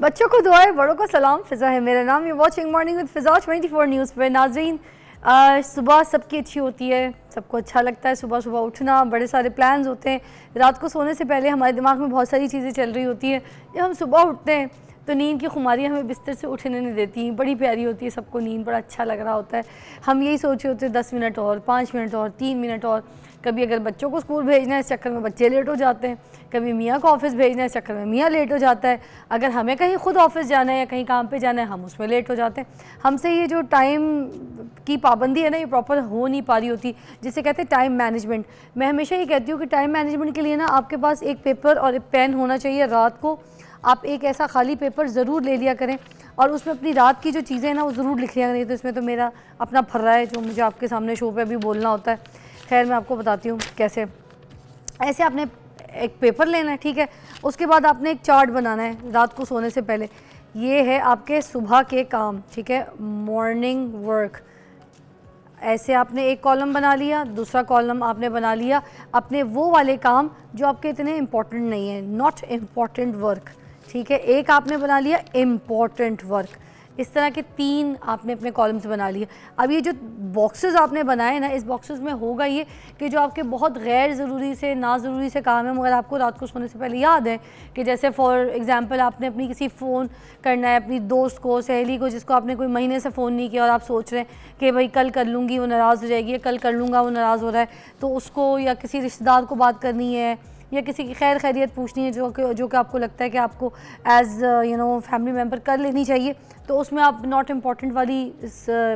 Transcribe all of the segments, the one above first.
बच्चों को दुआ बड़ों को सलाम फिज़ा है मेरा नाम you watching morning with Fiza 24 news पर नाजरीन सुबह सबकी अच्छी होती है सबको अच्छा लगता है सुबह सुबह उठना बड़े सारे प्लान्स होते हैं रात को सोने से पहले हमारे दिमाग में बहुत सारी चीज़ें चल रही होती हैं जब हम सुबह उठते हैं तो नींद की खुमारी हमें बिस्तर से उठने नहीं देती हैं बड़ी प्यारी होती है सबको नींद बड़ा अच्छा लग रहा होता है हम यही सोच रहे होते हैं दस मिनट और पाँच मिनट और तीन मिनट और कभी अगर बच्चों को स्कूल भेजना है इस चक्कर में बच्चे लेट हो जाते हैं कभी मियाँ को ऑफिस भेजना है इस चक्कर में मियाँ लेट हो जाता है अगर हमें कहीं ख़ुद ऑफिस जाना है या कहीं काम पर जाना है हम उसमें लेट हो जाते हैं हमसे ये जो टाइम की पाबंदी है ना ये प्रॉपर हो नहीं पा रही होती जिसे कहते हैं टाइम मैनेजमेंट मैं हमेशा ये कहती हूँ कि टाइम मैनेजमेंट के लिए ना आपके पास एक पेपर और एक पेन होना चाहिए रात को आप एक ऐसा खाली पेपर ज़रूर ले लिया करें और उसमें अपनी रात की जो चीज़ें हैं ना वो ज़रूर लिख लिया करें तो इसमें तो मेरा अपना फर्रा है जो मुझे आपके सामने शो पे अभी बोलना होता है खैर मैं आपको बताती हूँ कैसे ऐसे आपने एक पेपर लेना है ठीक है उसके बाद आपने एक चार्ट बनाना है रात को सोने से पहले ये है आपके सुबह के काम ठीक है मॉर्निंग वर्क ऐसे आपने एक कॉलम बना लिया दूसरा कॉलम आपने बना लिया अपने वो वाले काम जो आपके इतने इम्पॉर्टेंट नहीं है नॉट इम्पॉर्टेंट वर्क ठीक है एक आपने बना लिया इम्पॉर्टेंट वर्क इस तरह के तीन आपने अपने कॉलम्स बना लिए अब ये जो बॉक्सेस आपने बनाए ना इस बॉक्सेस में होगा ये कि जो आपके बहुत गैर ज़रूरी से ना ज़रूरी से काम है मगर आपको रात को सोने से पहले याद है कि जैसे फॉर एग्ज़ाम्पल आपने अपनी किसी फ़ोन करना है अपनी दोस्त को सहेली को जिसको आपने कोई महीने से फ़ोन नहीं किया और आप सोच रहे हैं कि भाई कल कर लूँगी वो नाराज़ हो जाएगी कल कर लूँगा वो नाराज़ हो रहा है तो उसको या किसी रिश्तेदार को बात करनी है या किसी की खैर खैरियत पूछनी है जो कि जो कि आपको लगता है कि आपको as you know family member कर लेनी चाहिए तो उसमें आप नॉट इम्पॉर्टेंट वाली इस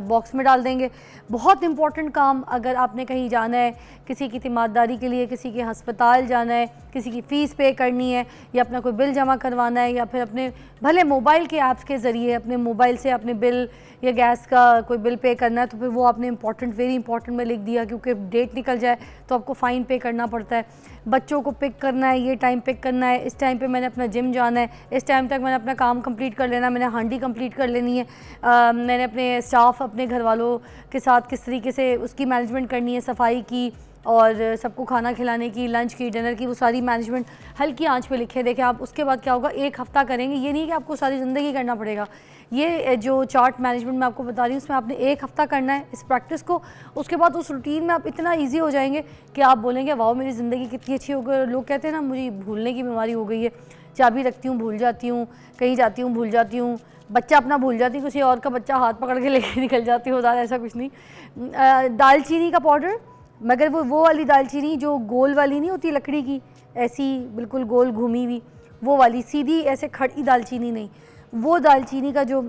बॉक्स में डाल देंगे बहुत इंपॉर्टेंट काम अगर आपने कहीं जाना है किसी की तीमारदारी के लिए किसी के हस्पताल जाना है किसी की फ़ीस पे करनी है या अपना कोई बिल जमा करवाना है या फिर अपने भले मोबाइल के ऐप्स के ज़रिए अपने मोबाइल से अपने बिल या गैस का कोई बिल पे करना है तो फिर वो आपने इंपॉर्टेंट वेरी इंपॉर्टेंट में लिख दिया क्योंकि डेट निकल जाए तो आपको फ़ाइन पे करना पड़ता है बच्चों को पिक करना है ये टाइम पिक करना है इस टाइम पर मैंने अपना जिम जाना है इस टाइम तक मैंने अपना काम कम्प्लीट कर लेना मैंने हांडी कम्प्लीट कर लेनी है आ, मैंने अपने स्टाफ अपने घर वालों के साथ किस तरीके से उसकी मैनेजमेंट करनी है सफाई की और सबको खाना खिलाने की लंच की डिनर की वो सारी मैनेजमेंट हल्की आंच पे लिखे देखें आप उसके बाद क्या होगा एक हफ़्ता करेंगे ये नहीं कि आपको सारी ज़िंदगी करना पड़ेगा ये जो चार्ट मैनेजमेंट मैं आपको बता रही हूँ उसमें आपने एक हफ़्ता करना है इस प्रैक्टिस को उसके बाद उस रूटीन में आप इतना ईजी हो जाएंगे कि आप बोलेंगे वाह मेरी ज़िंदगी कितनी अच्छी हो गई लोग कहते हैं ना मुझे भूलने की बीमारी हो गई है चाबी रखती हूँ भूल जाती हूँ कहीं जाती हूँ भूल जाती हूँ बच्चा अपना भूल जाती किसी और का बच्चा हाथ पकड़ के लेके निकल जाती हो ज़्यादा ऐसा कुछ नहीं दालचीनी का पाउडर मगर वो वो वाली दालचीनी जो गोल वाली नहीं होती लकड़ी की ऐसी बिल्कुल गोल घूमी हुई वो वाली सीधी ऐसे खड़ी दालचीनी नहीं वो दालचीनी का जो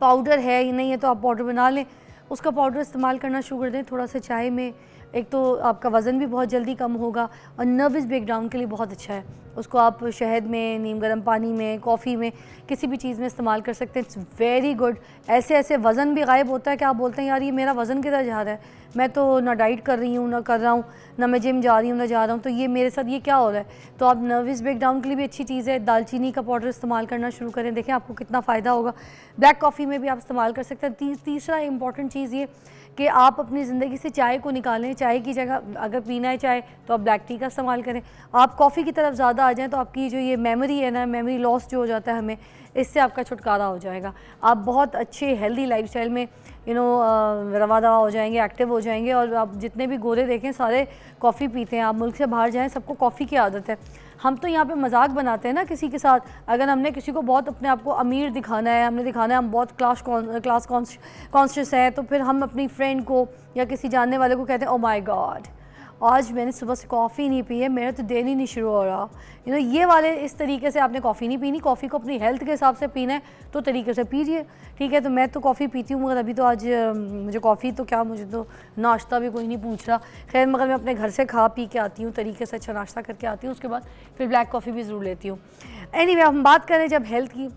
पाउडर है ही नहीं है तो आप पाउडर बना लें उसका पाउडर इस्तेमाल करना शुगर दें थोड़ा सा चाय में एक तो आपका वज़न भी बहुत जल्दी कम होगा और नर्वस ब्रेकडाउन के लिए बहुत अच्छा है उसको आप शहद में नीम गर्म पानी में कॉफ़ी में किसी भी चीज़ में इस्तेमाल कर सकते हैं इट्स वेरी गुड ऐसे ऐसे वज़न भी गायब होता है कि आप बोलते हैं यार ये मेरा वज़न किधर जा रहा है मैं तो ना डाइट कर रही हूँ ना कर रहा हूँ ना मैं जिम जा रही हूँ ना जा रहा हूँ तो ये मेरे साथ ये क्या हो रहा है तो आप नर्वस ब्रेकडाउन के लिए भी अच्छी चीज़ है दालचीनी का पाउडर इस्तेमाल करना शुरू करें देखें आपको कितना फ़ायदा होगा ब्लैक कॉफ़ी में भी आप इस्तेमाल कर सकते हैं तीसरा इंपॉर्टेंट चीज़ ये कि आप अपनी ज़िंदगी से चाय को निकालें चाय की जगह अगर पीना है चाय तो आप ब्लैक टी का इस्तेमाल करें आप कॉफ़ी की तरफ ज़्यादा आ जाएँ तो आपकी जो ये मेमोरी है ना मेमोरी लॉस जो हो जाता है हमें इससे आपका छुटकारा हो जाएगा आप बहुत अच्छे हेल्दी लाइफ में यू नो रवा दवा हो जाएंगे एक्टिव हो जाएंगे और आप जितने भी गोरे देखें सारे कॉफ़ी पीते हैं आप मुल्क से बाहर जाएँ सबको कॉफ़ी की आदत है हम तो यहाँ पे मजाक बनाते हैं ना किसी के साथ अगर हमने किसी को बहुत अपने आप को अमीर दिखाना है हमने दिखाना है हम बहुत क्लास क्लास कॉन्शियस हैं तो फिर हम अपनी फ्रेंड को या किसी जानने वाले को कहते हैं ओ माई गॉड आज मैंने सुबह से कॉफ़ी नहीं पी है मेरा तो दिन ही नहीं शुरू हो रहा यू नो ये वाले इस तरीके से आपने कॉफ़ी नहीं पीनी कॉफ़ी को अपनी हेल्थ के हिसाब से पीना है तो तरीके से पीजिए ठीक है तो मैं तो कॉफ़ी पीती हूँ मगर अभी तो आज मुझे कॉफ़ी तो क्या मुझे तो नाश्ता भी कोई नहीं पूछ रहा खैर मगर मैं अपने घर से खा पी के आती हूँ तरीके से अच्छा नाश्ता करके आती हूँ उसके बाद फिर ब्लैक कॉफ़ी भी ज़रूर लेती हूँ एनी anyway, हम बात करें जब हेल्थ की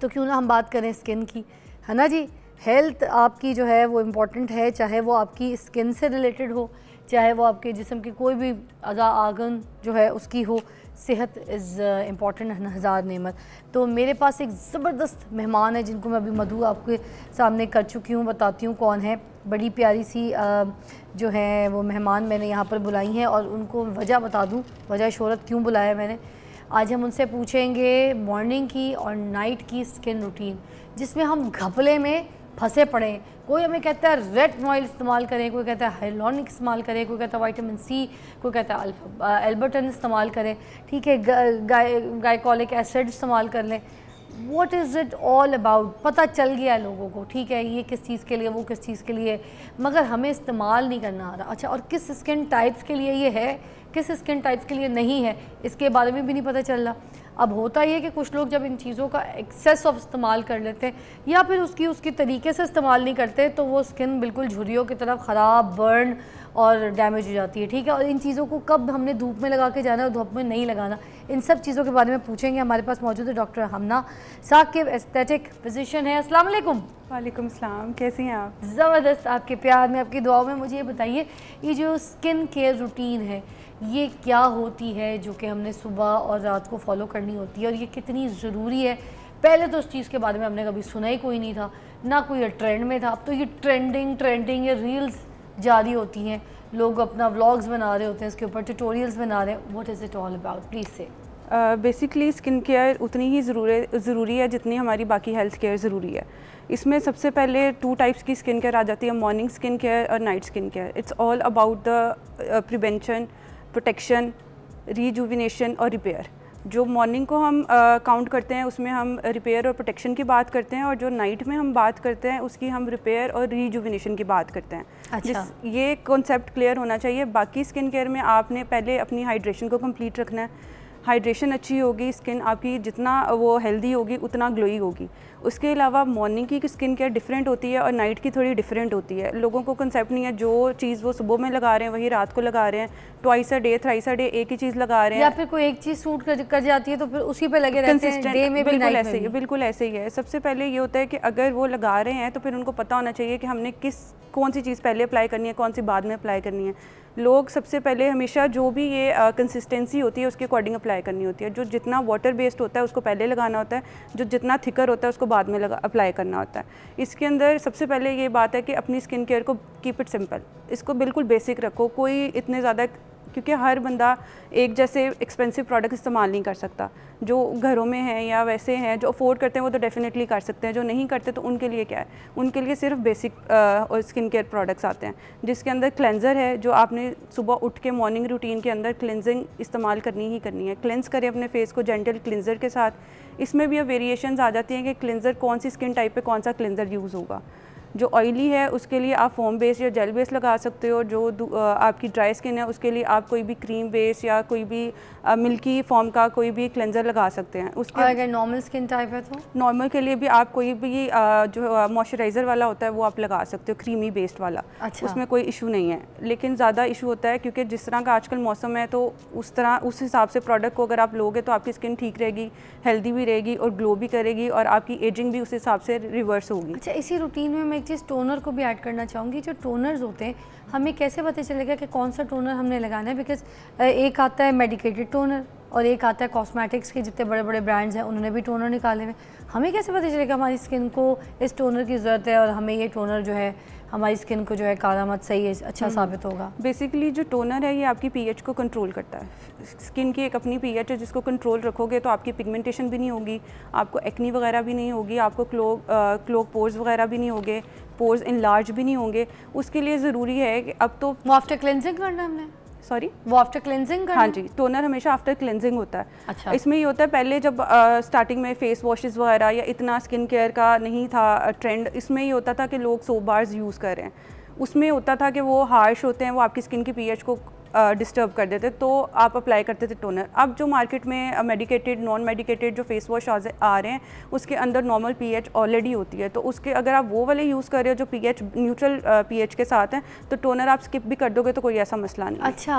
तो क्यों ना हम बात करें स्किन की है ना जी हेल्थ आपकी जो है वो इम्पॉर्टेंट है चाहे वो आपकी स्किन से रिलेटेड हो चाहे वो आपके जिसम की कोई भी अज़ा आगन जो है उसकी हो सेहत इज़ इम्पॉर्टेंट हज़ार नेमत तो मेरे पास एक ज़बरदस्त मेहमान है जिनको मैं अभी मधु आपके सामने कर चुकी हूँ बताती हूँ कौन है बड़ी प्यारी सी जो है वो मेहमान मैंने यहाँ पर बुलाई हैं और उनको वजह बता दूँ वजह शहरत क्यों बुलाया मैंने आज हम उनसे पूछेंगे मॉर्निंग की और नाइट की स्किन रूटीन जिसमें हम घपले में फंसे पड़े कोई हमें कहता है रेड ऑयल इस्तेमाल करें कोई कहता है हेलोनिक इस्तेमाल करें कोई कहता है वाइटामिन सी कोई कहता है एल्बर्टन uh, इस्तेमाल करें ठीक है गाइकोलिक एसिड इस्तेमाल कर लें what is it all about पता चल गया है लोगों को ठीक है ये किस चीज़ के लिए वो किस चीज़ के लिए मगर हमें इस्तेमाल नहीं करना आ रहा अच्छा और किस स्किन टाइप्स के लिए ये है किस स्किन टाइप्स के लिए नहीं है इसके बारे में भी नहीं पता चल रहा अब होता ही है कि कुछ लोग जब इन चीज़ों का एक्सेस ऑफ इस्तेमाल कर लेते हैं या फिर उसकी उसकी तरीके से इस्तेमाल नहीं करते तो वो स्किन बिल्कुल झुरियों की तरफ ख़राब बर्न और डैमेज हो जाती है ठीक है और इन चीज़ों को कब हमने धूप में लगा के जाना और धूप में नहीं लगाना इन सब चीज़ों के बारे में पूछेंगे हमारे पास मौजूद है doctor Hamna Saqib aesthetic physician है असल वालेकुम वालेकुम सलाम हैं आप ज़बरदस्त आपके प्यार में आपकी दुआओं में मुझे ये बताइए ये जो स्किन केयर रूटीन है ये क्या होती है जो कि हमने सुबह और रात को फॉलो करनी होती है और ये कितनी ज़रूरी है पहले तो उस चीज़ के बारे में हमने कभी सुना ही कोई नहीं था ना कोई ट्रेंड में था अब तो ये ट्रेंडिंग ट्रेंडिंग ये रील्स जारी होती हैं लोग अपना व्लॉग्स बना रहे होते हैं इसके ऊपर ट्यूटोरियल्स बना रहे हैं what is it all about please से बेसिकली स्किन केयर उतनी ही जरूर ज़रूरी है जितनी हमारी बाकी हेल्थ केयर ज़रूरी है इसमें सबसे पहले टू टाइप्स की स्किन केयर आ जाती है मॉर्निंग स्किन केयर और night skin care it's all about the prevention protection rejuvenation और रिपेयर जो मॉर्निंग को हम काउंट uh, करते हैं उसमें हम रिपेयर और प्रोटेक्शन की बात करते हैं और जो नाइट में हम बात करते हैं उसकी हम रिपेयर और रीजुविनेशन की बात करते हैं अच्छा। ये कॉन्सेप्ट क्लियर होना चाहिए बाकी स्किन केयर में आपने पहले अपनी हाइड्रेशन को कंप्लीट रखना है हाइड्रेशन अच्छी होगी स्किन आपकी जितना वो हेल्दी होगी उतना ग्लोई होगी उसके अलावा मॉर्निंग की स्किन केयर डिफरेंट होती है और नाइट की थोड़ी डिफरेंट होती है लोगों को कंसेप्ट नहीं है जो चीज़ वो सुबह में लगा रहे हैं वही रात को लगा रहे हैं twice a day thrice a day एक ही चीज़ लगा रहे हैं या फिर कोई एक चीज़ सूट कर, कर जाती है तो फिर उसी पर लगे रहते हैं में बिल्कुल ऐसे ही बिल्कुल ऐसे ही है सबसे पहले ये होता है कि अगर वो लगा रहे हैं तो फिर उनको पता होना चाहिए कि हमने किस कौन सी चीज़ पहले अप्लाई करनी है कौन सी बाद में अप्लाई करनी है लोग सबसे पहले हमेशा जो भी ये कंसिस्टेंसी होती है उसके अकॉर्डिंग अप्लाई करनी होती है जो जितना वाटर बेस्ड होता है उसको पहले लगाना होता है जो जितना थिकर होता है उसको बाद में लगा अप्लाई करना होता है इसके अंदर सबसे पहले ये बात है कि अपनी स्किन केयर को कीप इट सिंपल इसको बिल्कुल बेसिक रखो कोई इतने ज़्यादा क्योंकि हर बंदा एक जैसे एक्सपेंसिव प्रोडक्ट इस्तेमाल नहीं कर सकता जो घरों में हैं या वैसे हैं जो अफोर्ड करते हैं वो तो डेफिनेटली कर सकते हैं जो नहीं करते तो उनके लिए क्या है उनके लिए सिर्फ बेसिक और स्किन केयर प्रोडक्ट्स आते हैं जिसके अंदर क्लेंज़र है जो आपने सुबह उठ के मॉर्निंग रूटीन के अंदर क्लिनजिंग इस्तेमाल करनी ही करनी है क्लेंस करें अपने फेस को जेंटल क्लिनजर के साथ इसमें भी अब वेरिएशन आ जाती हैं कि क्लिनजर कौन सी स्किन टाइप पर कौन सा क्लिनजर यूज़ होगा जो ऑयली है उसके लिए आप फोम बेस या जेल बेस लगा सकते हो जो आपकी ड्राई स्किन है उसके लिए आप कोई भी क्रीम बेस या कोई भी मिल्की फॉर्म का कोई भी क्लेंजर लगा सकते हैं उसके अगर नॉर्मल स्किन टाइप है तो नॉर्मल के लिए भी आप कोई भी जो मॉइस्चराइज़र वाला होता है वो आप लगा सकते हो क्रीमी बेस्ड वाला अच्छा। उसमें कोई इशू नहीं है लेकिन ज़्यादा इशू होता है क्योंकि जिस तरह का आजकल मौसम है तो उस तरह उस हिसाब से प्रोडक्ट को अगर आप लोगे तो आपकी स्किन ठीक रहेगी हेल्दी भी रहेगी और ग्लो भी करेगी और आपकी एजिंग भी उस हिसाब से रिवर्स होगी अच्छा इसी रूटीन में एक चीज़ टोनर को भी ऐड करना चाहूँगी जो टोनर्स होते हैं हमें कैसे पता चलेगा कि कौन सा टोनर हमने लगाना है बिकॉज एक आता है मेडिकेटेड टोनर और एक आता है कॉस्मेटिक्स के जितने बड़े बड़े ब्रांड्स हैं उन्होंने भी टोनर निकाले हुए हमें कैसे पता चलेगा हमारी स्किन को इस टोनर की ज़रूरत है और हमें ये टोनर जो है हमारी स्किन को जो है काला मत सही है अच्छा हम्म। साबित होगा बेसिकली जो टोनर है ये आपकी पीएच को कंट्रोल करता है स्किन की एक अपनी पीएच है जिसको कंट्रोल रखोगे तो आपकी पिगमेंटेशन भी नहीं होगी आपको एक्नी वगैरह भी नहीं होगी आपको क्लो क्लोक पोर्स वगैरह भी नहीं होंगे पोर्स इन भी नहीं होंगे उसके लिए ज़रूरी है कि अब तो आफ्टर क्लेंजिंग करना हमने सॉरी वो आफ्टर क्लेंजिंग हाँ जी टोनर हमेशा आफ्टर क्लेंजिंग होता है अच्छा इसमें ये होता है पहले जब स्टार्टिंग में फेस वॉशेज वगैरह या इतना स्किन केयर का नहीं था ट्रेंड इसमें ये होता था कि लोग सोप बार्स यूज़ कर रहे हैं उसमें होता था कि वो हार्श होते हैं वो आपकी स्किन की पीएच को डिस्टर्ब कर देते तो आप अप्लाई करते थे टोनर अब जो मार्केट में मेडिकेटेड नॉन मेडिकेटेड जो फेस वॉश आ रहे हैं उसके अंदर नॉर्मल पीएच ऑलरेडी होती है तो उसके अगर आप वो वाले यूज़ कर रहे हो जो पीएच न्यूट्रल पीएच के साथ हैं तो टोनर आप स्किप भी कर दोगे तो कोई ऐसा मसला नहीं अच्छा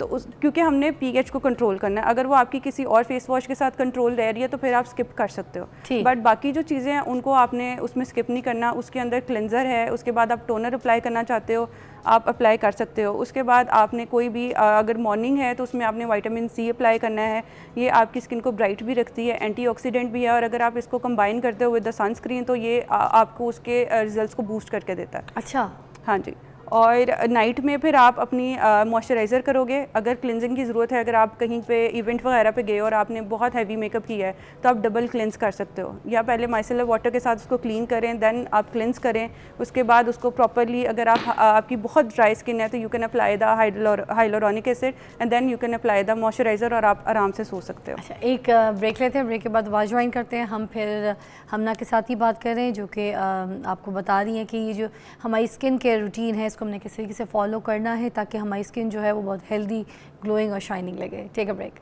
तो उस क्योंकि हमने पी को कंट्रोल करना है अगर वो आपकी किसी और फेस वॉश के साथ कंट्रोल रह रही है तो फिर आप स्किप कर सकते हो बट बाकी जो चीज़ें हैं उनको आपने उसमें स्किप नहीं करना उसके अंदर क्लेंजर है उसके बाद आप टोनर अप्लाई करना चाहते हो आप अप्लाई कर सकते हो उसके बाद आपने कोई भी अगर मॉर्निंग है तो उसमें आपने वाइटामिन सी अप्लाई करना है ये आपकी स्किन को ब्राइट भी रखती है एंटीऑक्सीडेंट भी है और अगर आप इसको कंबाइन करते हो विद द सनस्क्रीन तो ये आपको उसके रिजल्ट को बूस्ट करके देता है अच्छा हाँ जी और नाइट में फिर आप अपनी मॉइस्चराइज़र करोगे अगर क्लिनजिंग की ज़रूरत है अगर आप कहीं पे इवेंट वगैरह पे गए और आपने बहुत हैवी मेकअप किया है तो आप डबल क्लिनस कर सकते हो या पहले माइसलर वाटर के साथ उसको क्लीन करें दैन आप क्लिनस करें उसके बाद उसको प्रॉपरली अगर आप आपकी बहुत ड्राई स्किन है तो you can apply the hyaluronic acid and then you can apply the moisturiser और आप आराम से सो सकते हो अच्छा एक ब्रेक लेते हैं ब्रेक के बाद वाज ज्वाइन करते हैं हम फिर हमना के साथ ही बात करें जो कि आपको बता रही हैं कि ये जो हमारी स्किन केयर रूटीन है इसको उसको हमने किसी तरीके से फॉलो करना है ताकि हमारी स्किन जो है वो बहुत हेल्दी ग्लोइंग और शाइनिंग लगे take a break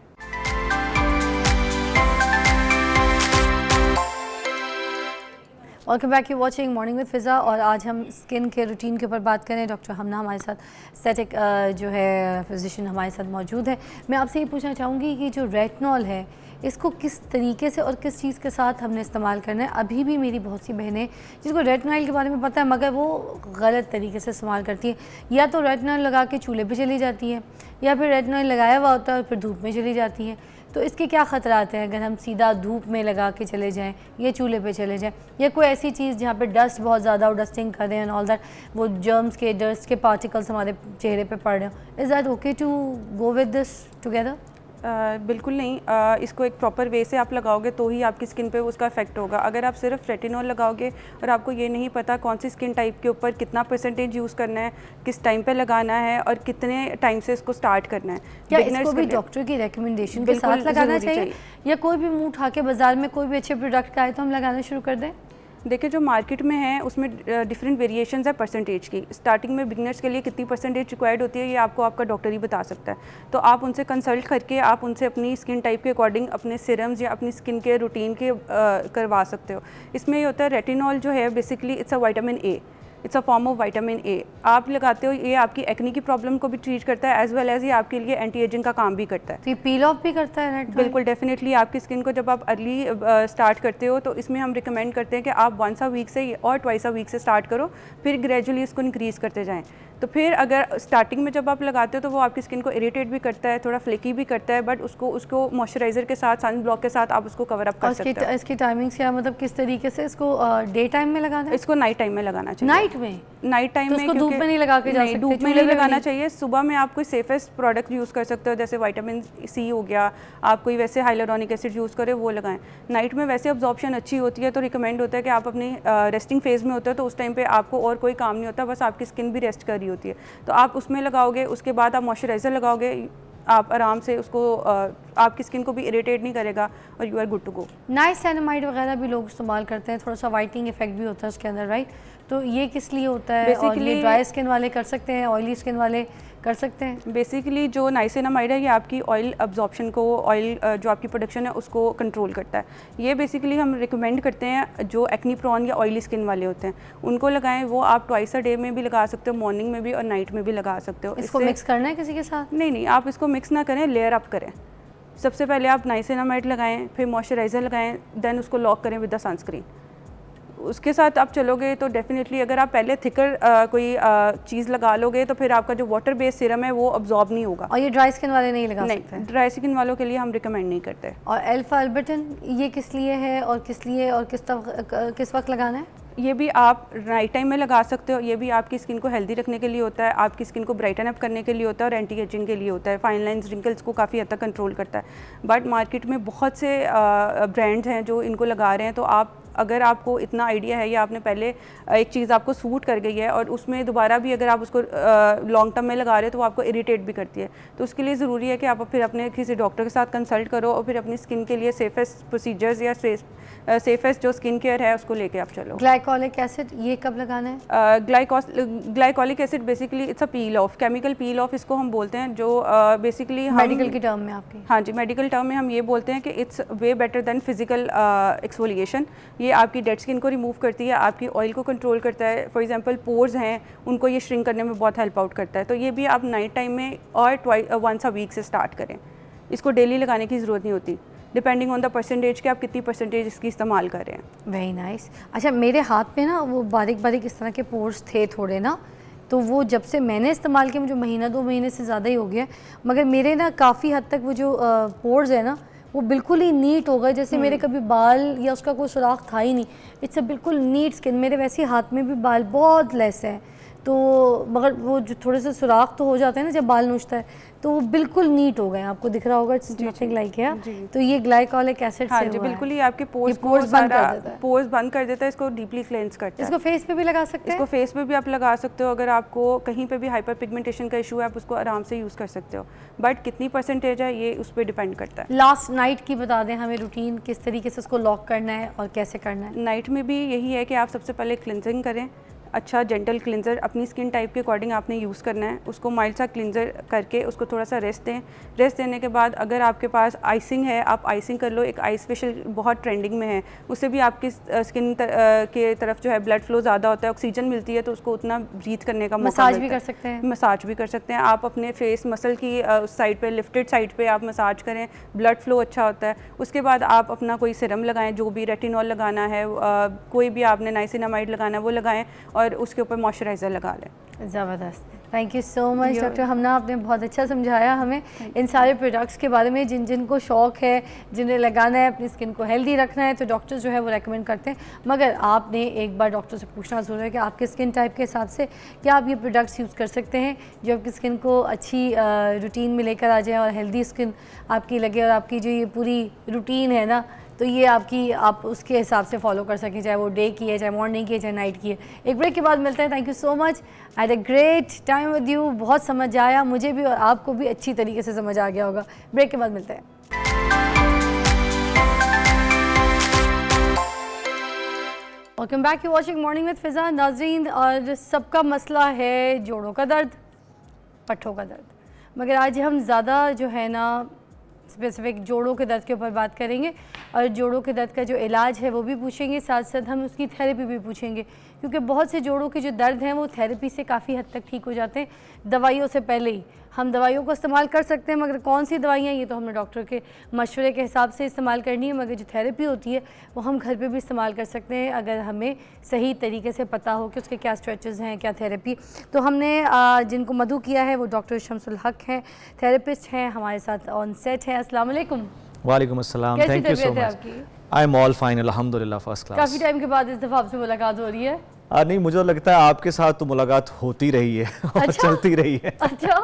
welcome back you watching morning with Fiza और आज हम स्किन के रूटीन के ऊपर बात करें डॉक्टर हमना हमारे साथ सेटिक जो है फिजिशियन हमारे साथ मौजूद है मैं आपसे ये पूछना चाहूँगी कि जो रेटनॉल है इसको किस तरीके से और किस चीज़ के साथ हमने इस्तेमाल करना है अभी भी मेरी बहुत सी बहनें जिनको रेटनाइल के बारे में पता है मगर वो गलत तरीके से इस्तेमाल करती हैं या तो रेटनाइल लगा के चूल्हे पर चली जाती है या फिर रेटनाइल लगाया हुआ होता है और फिर धूप में चली जाती हैं तो इसके क्या ख़तरात हैं अगर हम सीधा धूप में लगा के चले जाएँ या चूल्हे पे चले जाएँ या कोई ऐसी चीज़ जहाँ पे डस्ट बहुत ज़्यादा हो डस्टिंग कर रहे हैं ऑल दैट वो जर्म्स के डस्ट के पार्टिकल्स हमारे चेहरे पे पड़ रहे हो is that okay to go with this together uh, बिल्कुल नहीं आ, इसको एक प्रॉपर वे से आप लगाओगे तो ही आपकी स्किन पे उसका इफेक्ट होगा अगर आप सिर्फ रेटिनॉल लगाओगे और आपको ये नहीं पता कौन सी स्किन टाइप के ऊपर कितना परसेंटेज यूज़ करना है किस टाइम पे लगाना है और कितने टाइम से इसको स्टार्ट करना है क्या इसको भी डॉक्टर की रिकमेंडेशन के साथ लगाना चाहिए या कोई भी मुँह उठा के बाजार में कोई भी अच्छे प्रोडक्ट का आए तो हम लगाना शुरू कर दें देखिए जो मार्केट में है उसमें डिफरेंट वेरिएशन है परसेंटेज की स्टार्टिंग में बिगनर्स के लिए कितनी परसेंटेज रिक्वायर्ड होती है ये आपको आपका डॉक्टर ही बता सकता है तो आप उनसे कंसल्ट करके आप उनसे अपनी स्किन टाइप के अकॉर्डिंग अपने सिरम्स या अपनी स्किन के रूटीन के आ, करवा सकते हो इसमें ये होता है रेटिनॉल जो है basically it's a vitamin A it's a form of vitamin A आप लगाते हो ये आपकी एक्नी की प्रॉब्लम को भी ट्रीट करता है एज वेल एज ये आपके लिए एंटी एजिंग का काम भी करता है तो ये पील ऑफ भी करता है बिल्कुल डेफिनेटली आपकी स्किन को जब आप अर्ली स्टार्ट uh, करते हो तो इसमें हम रिकमेंड करते हैं कि आप वंस अ वीक से और ट्वाइस अ वीक से स्टार्ट करो फिर ग्रेजुअली इसको इंक्रीज़ करते जाएँ तो फिर अगर स्टार्टिंग में जब आप लगाते हो तो वो आपकी स्किन को इरीटेट भी करता है थोड़ा फ्लेकी भी करता है बट उसको उसको मॉइस्चराइजर के साथ सन ब्लॉक के साथ आप उसको कवर अप कर सकते हो इसकी टाइमिंग्स क्या मतलब किस तरीके से इसको डे टाइम में लगाना है इसको नाइट टाइम में लगाना चाहिए नाइट में नाइट टाइम तो में धूप में नहीं लगा के जा धूप में नहीं लगाना चाहिए सुबह में आप कोई सेफेस्ट प्रोडक्ट यूज़ कर सकते हो जैसे वाइटामिन सी हो गया आप कोई वैसे हाइलोरॉनिक एसिड यूज़ करें वो लगाएं नाइट में वैसे ऑब्जॉर्प्शन अच्छी होती है तो रिकमेंड होता है कि आप अपनी रेस्टिंग फेज़ में होते हो तो उस टाइम पर आपको और कोई काम नहीं होता बस आपकी स्किन भी रेस्ट कर रही होती है तो आप उसमें लगाओगे उसके बाद आप मॉइस्चराइज़र लगाओगे आप आराम से उसको आपकी स्किन को भी इरीटेट नहीं करेगा और you are good to go niacinamide वगैरह भी लोग इस्तेमाल करते हैं थोड़ा सा वाइटिंग इफेक्ट भी होता है उसके अंदर राइट तो ये किस लिए होता है बेसिकली ड्राई स्किन वाले कर सकते हैं ऑयली स्किन वाले कर सकते हैं बेसिकली जो नाइसिनमाइड है ये आपकी ऑयल अब्जॉर्प्शन को ऑयल जो आपकी प्रोडक्शन है उसको कंट्रोल करता है ये बेसिकली हम रिकमेंड करते हैं जो एक्नी प्रॉन या ऑयली स्किन वाले होते हैं उनको लगाएं वो आप ट्वाइस अ डे में भी लगा सकते हो मॉर्निंग में भी और नाइट में भी लगा सकते हो इसको मिक्स करना है किसी के साथ नहीं नहीं आप इसको मिक्स ना करें लेयर अप करें सबसे पहले आप नाइसिनमाइड लगाएं फिर मॉइस्चराइज़र लगाएं देन उसको लॉक करें विद द सनस्क्रीन उसके साथ आप चलोगे तो डेफ़िनेटली अगर आप पहले थिकर आ, कोई चीज़ लगा लोगे तो फिर आपका जो वाटर बेस्ड सिरम है वो अब्जॉर्ब नहीं होगा और ये ड्राई स्किन वाले नहीं लगा नहीं, सकते ड्राई स्किन वालों के लिए हम रिकमेंड नहीं करते और एल्फा अल्बर्टन ये किस लिए है और किस लिए और किस तक किस वक्त लगाना है ये भी आप नाइट टाइम में लगा सकते हो ये भी आपकी स्किन को हेल्दी रखने के लिए होता है आपकी स्किन को ब्राइटन अप करने के लिए होता है और एंटी एजिंग के लिए होता है फाइन लाइन रिंकल्स को काफ़ी हद तक कंट्रोल करता है बट मार्केट में बहुत से ब्रांड्स हैं जो इनको लगा रहे हैं तो आप अगर आपको इतना आइडिया है या आपने पहले एक चीज़ आपको सूट कर गई है और उसमें दोबारा भी अगर आप उसको लॉन्ग टर्म में लगा रहे हो तो वो आपको इरीटेट भी करती है तो उसके लिए ज़रूरी है कि आप फिर अपने किसी डॉक्टर के साथ कंसल्ट करो और फिर अपनी स्किन के लिए सेफेस्ट प्रोसीजर्स या सेफेस्ट जो स्किन केयर है उसको लेके आप चलो ग्लाइकोलिक एसिड ये कब लगाना है glycolic acid basically it's a peel off chemical peel off इसको हम बोलते हैं जो बेसिकली मेडिकल की टर्म में आपकी हाँ जी मेडिकल टर्म में हम ये बोलते हैं कि it's way better than physical exfoliation ये आपकी डेड स्किन को रिमूव करती है आपकी ऑयल को कंट्रोल करता है फॉर एग्जांपल पोर्स हैं उनको ये श्रिंक करने में बहुत हेल्प आउट करता है तो ये भी आप नाइट टाइम में और वंस अ वीक से स्टार्ट करें इसको डेली लगाने की ज़रूरत नहीं होती डिपेंडिंग ऑन द परसेंटेज कि आप कितनी परसेंटेज इसकी इस्तेमाल कर रहे हैं वेरी नाइस nice. अच्छा मेरे हाथ में ना वो बारीक बारीक इस तरह के पोर्स थे थोड़े ना तो वो जब से मैंने इस्तेमाल किया मुझे महीना दो महीने से ज़्यादा ही हो गया मगर मेरे ना काफ़ी हद तक वो जो पोर्स uh, है ना वो बिल्कुल ही नीट हो गए जैसे मेरे हम्म। कभी बाल या उसका कोई सुराख था ही नहीं इट्स अ बिल्कुल नीट स्किन मेरे वैसे हाथ में भी बाल बहुत लेस है तो मगर वो जो थोड़े से सुराख तो हो जाते हैं ना जब बाल नूचता है तो वो बिल्कुल नीट हो गए आपको दिख रहा होगा नथिंग लाइक है तो ये ग्लाइकोलिक एसिड हाँ, से बिल्कुल ही आपके पोर्स पोर्स बंद कर देता है पोर्स बंद कर देता है इसको डीपली क्लेंस करता है इसको फेस पे भी लगा सकते हैं इसको फेस पे भी आप लगा सकते हो अगर आपको कहीं पे भी हाइपर पिगमेंटेशन का इशू है आप उसको आराम से यूज़ कर सकते हो बट कितनी परसेंटेज है ये उस पर डिपेंड करता है लास्ट नाइट की बता दें हमें रूटीन किस तरीके से उसको लॉक करना है और कैसे करना है नाइट में भी यही है कि आप सबसे पहले क्लिनजिंग करें अच्छा जेंटल क्लिनज़र अपनी स्किन टाइप के अकॉर्डिंग आपने यूज़ करना है उसको माइल्ड सा क्लिनज़र करके उसको थोड़ा सा रेस्ट दें रेस्ट देने के बाद अगर आपके पास आइसिंग है आप आइसिंग कर लो एक आइस फेशियल बहुत ट्रेंडिंग में है उससे भी आपकी स्किन तर, के तरफ जो है ब्लड फ्लो ज़्यादा होता है ऑक्सीजन मिलती है तो उसको उतना ब्रीथ करने का मसाज भी कर सकते हैं मसाज भी कर सकते हैं आप अपने फेस मसल की उस साइड पर लिफ्टेड साइड पर आप मसाज करें ब्लड फ्लो अच्छा होता है उसके बाद आप अपना कोई सिरम लगाएं जो भी रेटिनॉल लगाना है कोई भी आपने नाइसिनामाइड लगाना है वो लगाएँ और उसके ऊपर मॉइस्चराइज़र लगा लें ज़बरदस्त thank you so much doctor Hamna आपने बहुत अच्छा समझाया हमें इन सारे प्रोडक्ट्स के बारे में जिन जिन को शौक है जिन्हें लगाना है अपनी स्किन को हेल्दी रखना है तो डॉक्टर जो है वो रेकमेंड करते हैं मगर आपने एक बार डॉक्टर से पूछना ज़रूर है कि आपके स्किन टाइप के हिसाब से क्या आप ये प्रोडक्ट्स यूज़ कर सकते हैं जो आपकी स्किन को अच्छी रूटीन में लेकर आ जाए और हेल्दी स्किन आपकी लगे और आपकी जो ये पूरी रूटीन है ना तो ये आपकी आप उसके हिसाब से फॉलो कर सकें चाहे वो डे की है चाहे मॉर्निंग की है चाहे नाइट की है एक ब्रेक के बाद मिलते हैं thank you so much at the great time with you बहुत समझ आया मुझे भी और आपको भी अच्छी तरीके से समझ आ गया होगा ब्रेक के बाद मिलते हैं welcome back you watching morning with Fiza नाजरीन और सबका मसला है जोड़ों का दर्द पट्ठों का दर्द मगर आज हम ज़्यादा जो है ना स्पेसिफिक जोड़ों के दर्द के ऊपर बात करेंगे और जोड़ों के दर्द का जो इलाज है वो भी पूछेंगे साथ साथ हम उसकी थेरेपी भी पूछेंगे क्योंकि बहुत से जोड़ों के जो दर्द हैं वो थेरेपी से काफ़ी हद तक ठीक हो जाते हैं दवाइयों से पहले ही हम दवाइयों को इस्तेमाल कर सकते हैं मगर कौन सी दवाइयाँ ये तो हमें डॉक्टर के मशवरे के हिसाब से इस्तेमाल करनी है मगर जो थेरेपी होती है वो हम घर पर भी इस्तेमाल कर सकते हैं अगर हमें सही तरीके से पता हो कि उसके क्या स्ट्रेचेज़ हैं क्या थेरेपी तो हमने जिनको मधु किया है वो डॉक्टर शमसुल हक हैं थेरेपिस्ट हैं हमारे साथ ऑन सेट हैं असलम वालेकुम अस्सलाम thank you so much I am all fine अलहमदिल्ला फर्स्ट क्लास काफ़ी टाइम के बाद इस दफ़ा आपसे मुलाकात हो रही है आ, नहीं मुझे तो लगता है आपके साथ तो मुलाकात होती रही है और अच्छा? चलती रही है अच्छा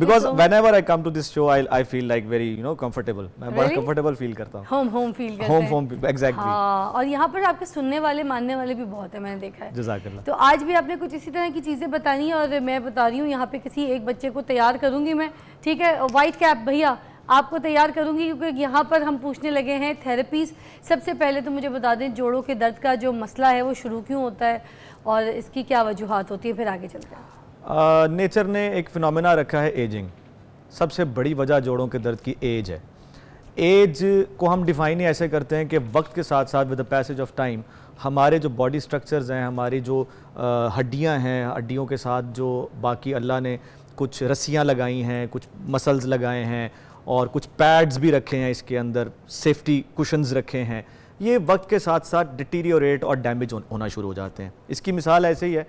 because whenever I come to this show I I feel like very you know comfortable मैं बड़ा कंफर्टेबल फील करता हूँ होम होम फील करते होम होम एग्जैक्टली हाँ और यहाँ पर आपके सुनने वाले मानने वाले भी बहुत है मैंने देखा है जजाकल्ला तो आज भी आपने कुछ इसी तरह की चीज़ें बतानी है और मैं बता रही हूँ यहाँ पे किसी एक बच्चे को तैयार करूंगी मैं ठीक है वाइट कैप भैया आपको तैयार करूंगी क्योंकि यहाँ पर हम पूछने लगे हैं थेरेपीज़ सबसे पहले तो मुझे बता दें जोड़ों के दर्द का जो मसला है वो शुरू क्यों होता है और इसकी क्या वजूहत होती है फिर आगे चलते हैं नेचर ने एक फिनोमेना रखा है एजिंग सबसे बड़ी वजह जोड़ों के दर्द की एज है एज को हम डिफाइन ही ऐसे करते हैं कि वक्त के साथ साथ with the passage of time हमारे जो बॉडी स्ट्रक्चर्स हैं हमारी जो हड्डियां हैं हड्डियों के साथ जो बाकी अल्लाह ने कुछ रस्सियां लगाई हैं कुछ मसल्स लगाए हैं और कुछ पैड्स भी रखे हैं इसके अंदर सेफ्टी कुशंस रखे हैं ये वक्त के साथ साथ डिटीरियोरेट और डैमेज होना शुरू हो जाते हैं इसकी मिसाल ऐसे ही है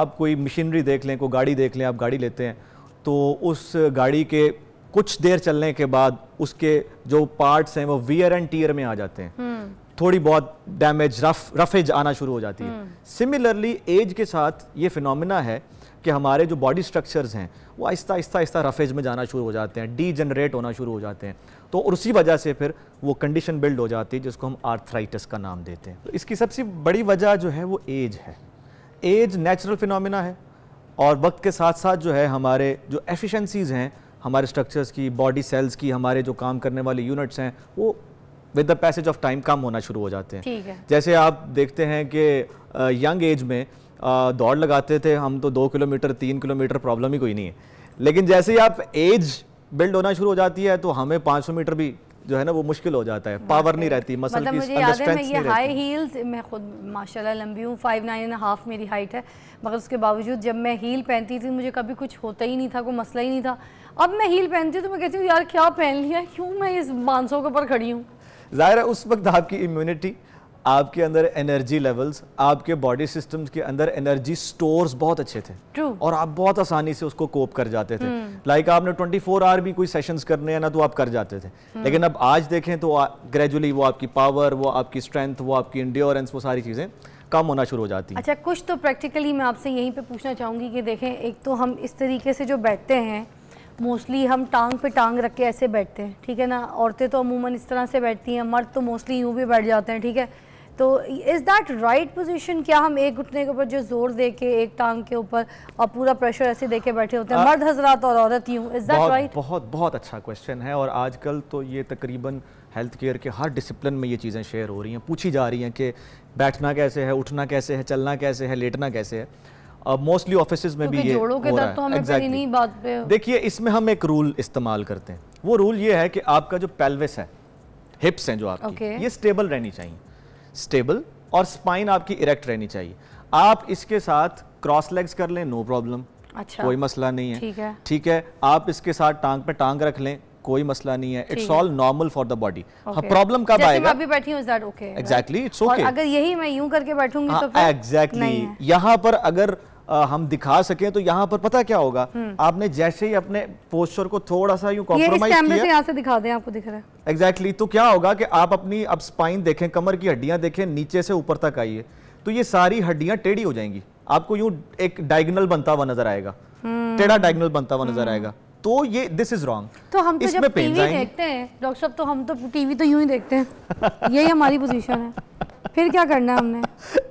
आप कोई मशीनरी देख लें कोई गाड़ी देख लें आप गाड़ी लेते हैं तो उस गाड़ी के कुछ देर चलने के बाद उसके जो पार्ट्स हैं वो वियर एंड टीयर में आ जाते हैं हम्म। थोड़ी बहुत डैमेज रफ रफेज आना शुरू हो जाती है सिमिलरली हम्म। एज के साथ ये फिनोमिना है कि हमारे जो बॉडी स्ट्रक्चर्स हैं वो आहिस्ता आहिस्ता आहिस्ता रफेज में जाना शुरू हो जाते हैं डी जनरेट होना शुरू हो जाते हैं तो और उसी वजह से फिर वो कंडीशन बिल्ड हो जाती है जिसको हम आर्थराइटिस का नाम देते हैं तो इसकी सबसे बड़ी वजह जो है वो एज है एज नेचुरल फिनोमिना है और वक्त के साथ साथ जो है हमारे जो एफिशेंसीज हैं हमारे स्ट्रक्चर्स की बॉडी सेल्स की हमारे जो काम करने वाले यूनिट्स हैं वो with the passage of time कम होना शुरू हो जाते हैं है। जैसे आप देखते हैं कि यंग एज में दौड़ लगाते थे हम तो दो किलोमीटर तीन किलोमीटर प्रॉब्लम ही कोई नहीं है लेकिन जैसे ही आप एज बिल्ड होना शुरू हो जाती है तो हमें 500 मीटर भी जो है ना वो मुश्किल हो जाता है पावर नहीं रहती मसल मतलब की मुझे याद है मैं ये हाई हील्स मैं खुद माशाल्लाह लंबी हूँ फाइव नाइन एंड हाफ मेरी हाइट है मगर उसके बावजूद जब मैं हील पहनती थी मुझे कभी कुछ होता ही नहीं था कोई मसला ही नहीं था अब मैं हील पहनती हूँ तो मैं कहती हूँ यार क्या पहन लिया क्यों मैं इस बांसों के ऊपर खड़ी हूँ ज़ाहिर है उस वक्त आपकी इम्यूनिटी आपके अंदर एनर्जी लेवल्स आपके बॉडी सिस्टम्स के अंदर एनर्जी स्टोर्स बहुत अच्छे थे True. और आप बहुत आसानी से उसको कोप कर जाते थे लाइक hmm. like आपने 24 आवर भी कोई सेशंस करने हैं ना तो आप कर जाते थे hmm. लेकिन अब आज देखें तो ग्रेजुअली वो आपकी पावर वो आपकी स्ट्रेंथ वो आपकी इंड्योरेंस वो सारी चीज़ें कम होना शुरू हो जाती है अच्छा कुछ तो प्रैक्टिकली मैं आपसे यहीं पे पूछना चाहूंगी कि देखें एक तो हम इस तरीके से जो बैठते हैं मोस्टली हम टांग पे टांग रख के ऐसे बैठते हैं ठीक है ना औरतें तो अमूमन इस तरह से बैठती हैं मर्द तो मोस्टली यूँ भी बैठ जाते हैं ठीक है तो इज़ दैट राइट पोजीशन क्या हम एक घुटने के ऊपर जो जोर दे के एक टांग के ऊपर और पूरा प्रेशर ऐसे दे के बैठे होते हैं मर्द हजरात और औरत यूँ इज़ दैट राइट बहुत बहुत अच्छा क्वेश्चन है और आजकल तो ये तकरीबन हेल्थ केयर के हर डिसिप्लिन में ये चीज़ें शेयर हो रही हैं पूछी जा रही हैं कि बैठना कैसे है उठना कैसे है चलना कैसे है लेटना कैसे है मोस्टली uh, ऑफिस में तो भी ये हो रहा है तो हमें exactly. बात पे देखिए इसमें हम एक रूल इस्तेमाल करते हैं वो रूल ये है कि आपका जो पेल्विस है हिप्स हैं जो आपकी okay. ये स्टेबल रहनी चाहिए स्टेबल और स्पाइन आपकी इरेक्ट रहनी चाहिए आप इसके साथ क्रॉस लेग्स कर लें नो प्रॉब्लम अच्छा कोई मसला नहीं है ठीक है ठीक है आप इसके साथ टांग पे टांग रख लें कोई मसला नहीं है it's all normal for the body problem कब आएगा अभी बैठी हूं एग्जैक्टली इट्स ओके अगर यही मैं यूं करके बैठूंगी हाँ, तो एग्जैक्टली यहाँ पर अगर हम दिखा सकें तो यहाँ पर पता क्या होगा हम्म। आपने जैसे ही अपने पोस्टर को थोड़ा सा यूं कॉम्प्रोमाइज किया यहाँ से दिखा दें आपको दिख रहा है एग्जैक्टली exactly, तो क्या होगा कि आप अपनी अब स्पाइन देखें कमर की हड्डियां देखें नीचे से ऊपर तक आइए तो ये सारी हड्डियां टेढ़ी हो जाएंगी आपको यूं एक डायगनल बनता हुआ नजर आएगा हम्म। टेढ़ा डायगनल बनता हुआ नजर हम्म। आएगा तो ये दिस इज रॉन्ग तो हम तो जब टीवी देखते हैं डॉक्टर साहब तो हम तो टीवी तो यूं ही देखते हैं यही हमारी पोजीशन है फिर क्या करना हमने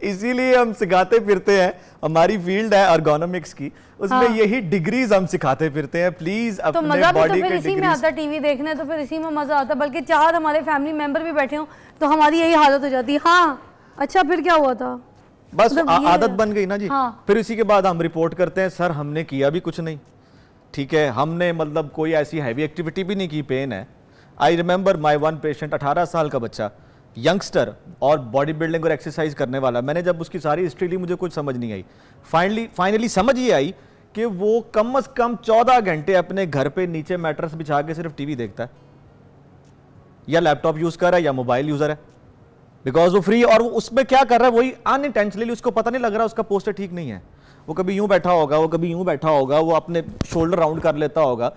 इसीलिए हम सिखाते फिरते हैं हमारी फील्ड है अर्गोनॉमिक्स की उसमें हाँ। यही डिग्रीज हम सिखाते फिरते हैं प्लीज तो अपने तो मजा भी तो फिर इसी में आता टीवी देखने तो फिर इसी में मजा आता बल्कि चार हमारे फैमिली मेंबर भी बैठे हो तो हमारी यही हालत हो जाती है हाँ अच्छा फिर क्या हुआ था बस तो आदत बन गई ना जी हाँ। फिर इसी के बाद हम रिपोर्ट करते हैं सर हमने किया भी कुछ नहीं ठीक है हमने मतलब कोई ऐसी हैवी एक्टिविटी भी नहीं की पेन है I remember my one patient अठारह साल का बच्चा यंगस्टर और बॉडी बिल्डिंग और एक्सरसाइज करने वाला मैंने जब उसकी सारी हिस्ट्री ली मुझे कुछ समझ नहीं आई फाइनली फाइनली समझ ये आई कि वो कम अज कम चौदह घंटे अपने घर पे नीचे मैट्रेस बिछा के सिर्फ टीवी देखता है या लैपटॉप यूज कर रहा है या मोबाइल यूजर है बिकॉज वो फ्री और वो उसमें क्या कर रहा है वही अन इंटेंशनली उसको पता नहीं लग रहा उसका पोस्टर ठीक नहीं है वो कभी यूं बैठा होगा वो कभी यूं बैठा होगा वो अपने शोल्डर राउंड कर लेता होगा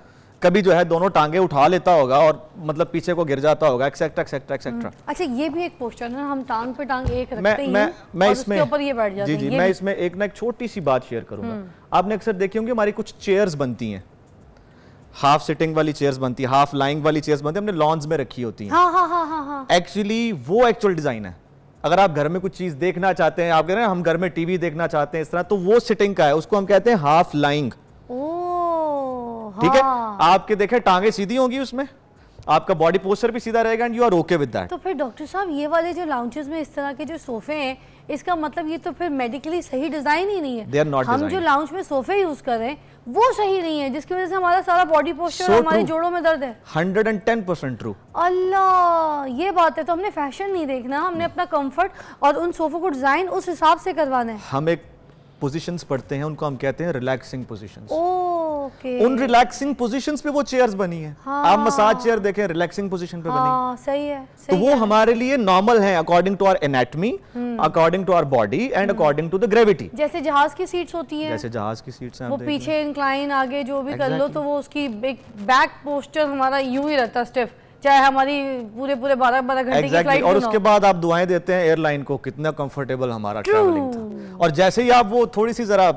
कभी जो है दोनों टांगे उठा लेता होगा और मतलब पीछे को गिर जाता होगा एक्सेट्रा एक्सेट्रा एक्सेट्रा अच्छा ये भी एक पोस्टर है हम टांग पे टांग एक रखते मैं, हैं मैं, और इसमें ऊपर ये बैठ जाते जी जी मैं इसमें एक ना एक छोटी सी बात शेयर करूंगा हम्म। आपने अक्सर देखी होंगी हमारी कुछ चेयर्स बनती हैं हाफ सिटिंग वाली चेयर्स बनती है हाफ लाइंग वाली चेयर्स बनती है हमने लॉन्स में रखी होती है एक्चुअली हाँ, हाँ, हाँ, वो एक्चुअल डिजाइन है अगर आप घर में कुछ चीज देखना चाहते हैं आप कह रहे हैं हम घर में टीवी देखना चाहते हैं इस तरह तो वो सिटिंग का है उसको हम कहते हैं हाफ लाइंग ठीक है हाँ। आपके देखे टांगे सीधी होंगी उसमें आपका बॉडी पोस्टर भी सीधा रहेगा and you are okay with that तो फिर डॉक्टर साहब ये वाले जो लाउंजेस में इस तरह के जो सोफे हैं इसका मतलब ये तो फिर मेडिकली सही डिजाइन ही नहीं है They are not हम designed. जो लाउंज में सोफे यूज कर रहे हैं वो सही नहीं है जिसकी वजह से हमारा सारा बॉडी पोस्टर so हमारे जोड़ों में दर्द है hundred and ten percent true अल्लाह ये बात है तो हमने फैशन नहीं देखना हमने अपना कंफर्ट और उन सोफों को डिजाइन उस हिसाब से करवाना है हम एक पोजिशन पढ़ते हैं उनको हम कहते हैं रिलैक्सिंग पोजिशन ओ उन रिलैक्सिंग पोजीशंस पे वो चेयर्स बनी है हाँ। आप मसाज चेयर देखें रिलैक्सिंग पोजीशन पे हाँ, बनी सही है सही तो वो हमारे लिए नॉर्मल है according to our anatomy according to our body and according to the gravity जैसे जहाज की सीट होती है जैसे जहाज की सीट वो पीछे इंक्लाइन आगे जो भी कर लो तो वो उसकी बैक पोस्टर हमारा यू ही रहता स्टेफ चाहे हमारी पूरे पूरे बारह बारह घंटे exactly. की फ्लाइट और उसके बाद आप दुआएं देते हैं एयरलाइन को कितना कंफर्टेबल हमारा ट्रैवलिंग था और जैसे ही आप वो थोड़ी सी जरा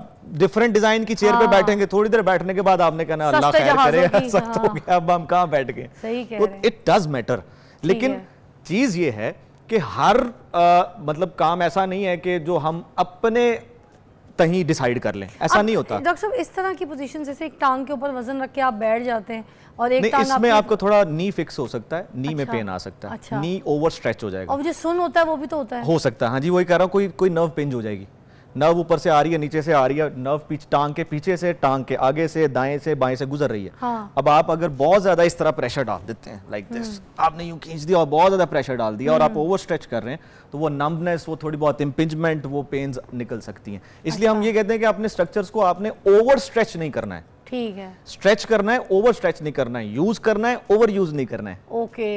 डिफरेंट डिजाइन की चेयर हाँ। पे बैठेंगे थोड़ी देर बैठने के बाद आपने कहना अल्लाह खैर करे सख्त हो हाँ। गया अब हम कहाँ बैठ गए इट डज मैटर लेकिन चीज ये है कि हर मतलब काम ऐसा नहीं है कि जो हम अपने तहीं डिसाइड कर लें ऐसा नहीं होता डॉक्टर साहब इस तरह की पोजीशन जैसे एक टांग के ऊपर वजन रख के आप बैठ जाते हैं और एक टांग इसमें आपको थोड़ा नी फिक्स हो सकता है नी अच्छा, में पेन आ सकता है अच्छा, नी ओवर स्ट्रेच हो जाएगा और जो सुन होता है वो भी तो होता है हो सकता है हाँ जी वही कह रहा हूँ कोई कोई नर्व पेंज हो जाएगी नर्व ऊपर से आ रही है नीचे से आ रही है नर्व पीछ, टांग के पीछे से टांग के आगे से दाएं से बाएं से गुजर रही है हाँ। अब आप अगर बहुत ज्यादा इस तरह प्रेशर डाल देते हैं लाइक दिस हम्म। आपने यूं खींच दिया और बहुत ज्यादा प्रेशर डाल दिया और आप ओवर हम्म। स्ट्रेच कर रहे हैं तो वो नंबनेस वो थोड़ी बहुत इंपिंजमेंट वो पेन्स निकल सकती है इसलिए अच्छा। हम ये कहते हैं कि अपने स्ट्रक्चर को आपने ओवर स्ट्रेच नहीं करना है ठीक है स्ट्रेच करना है ओवर स्ट्रेच नहीं करना है यूज करना है ओवर यूज नहीं करना है ओके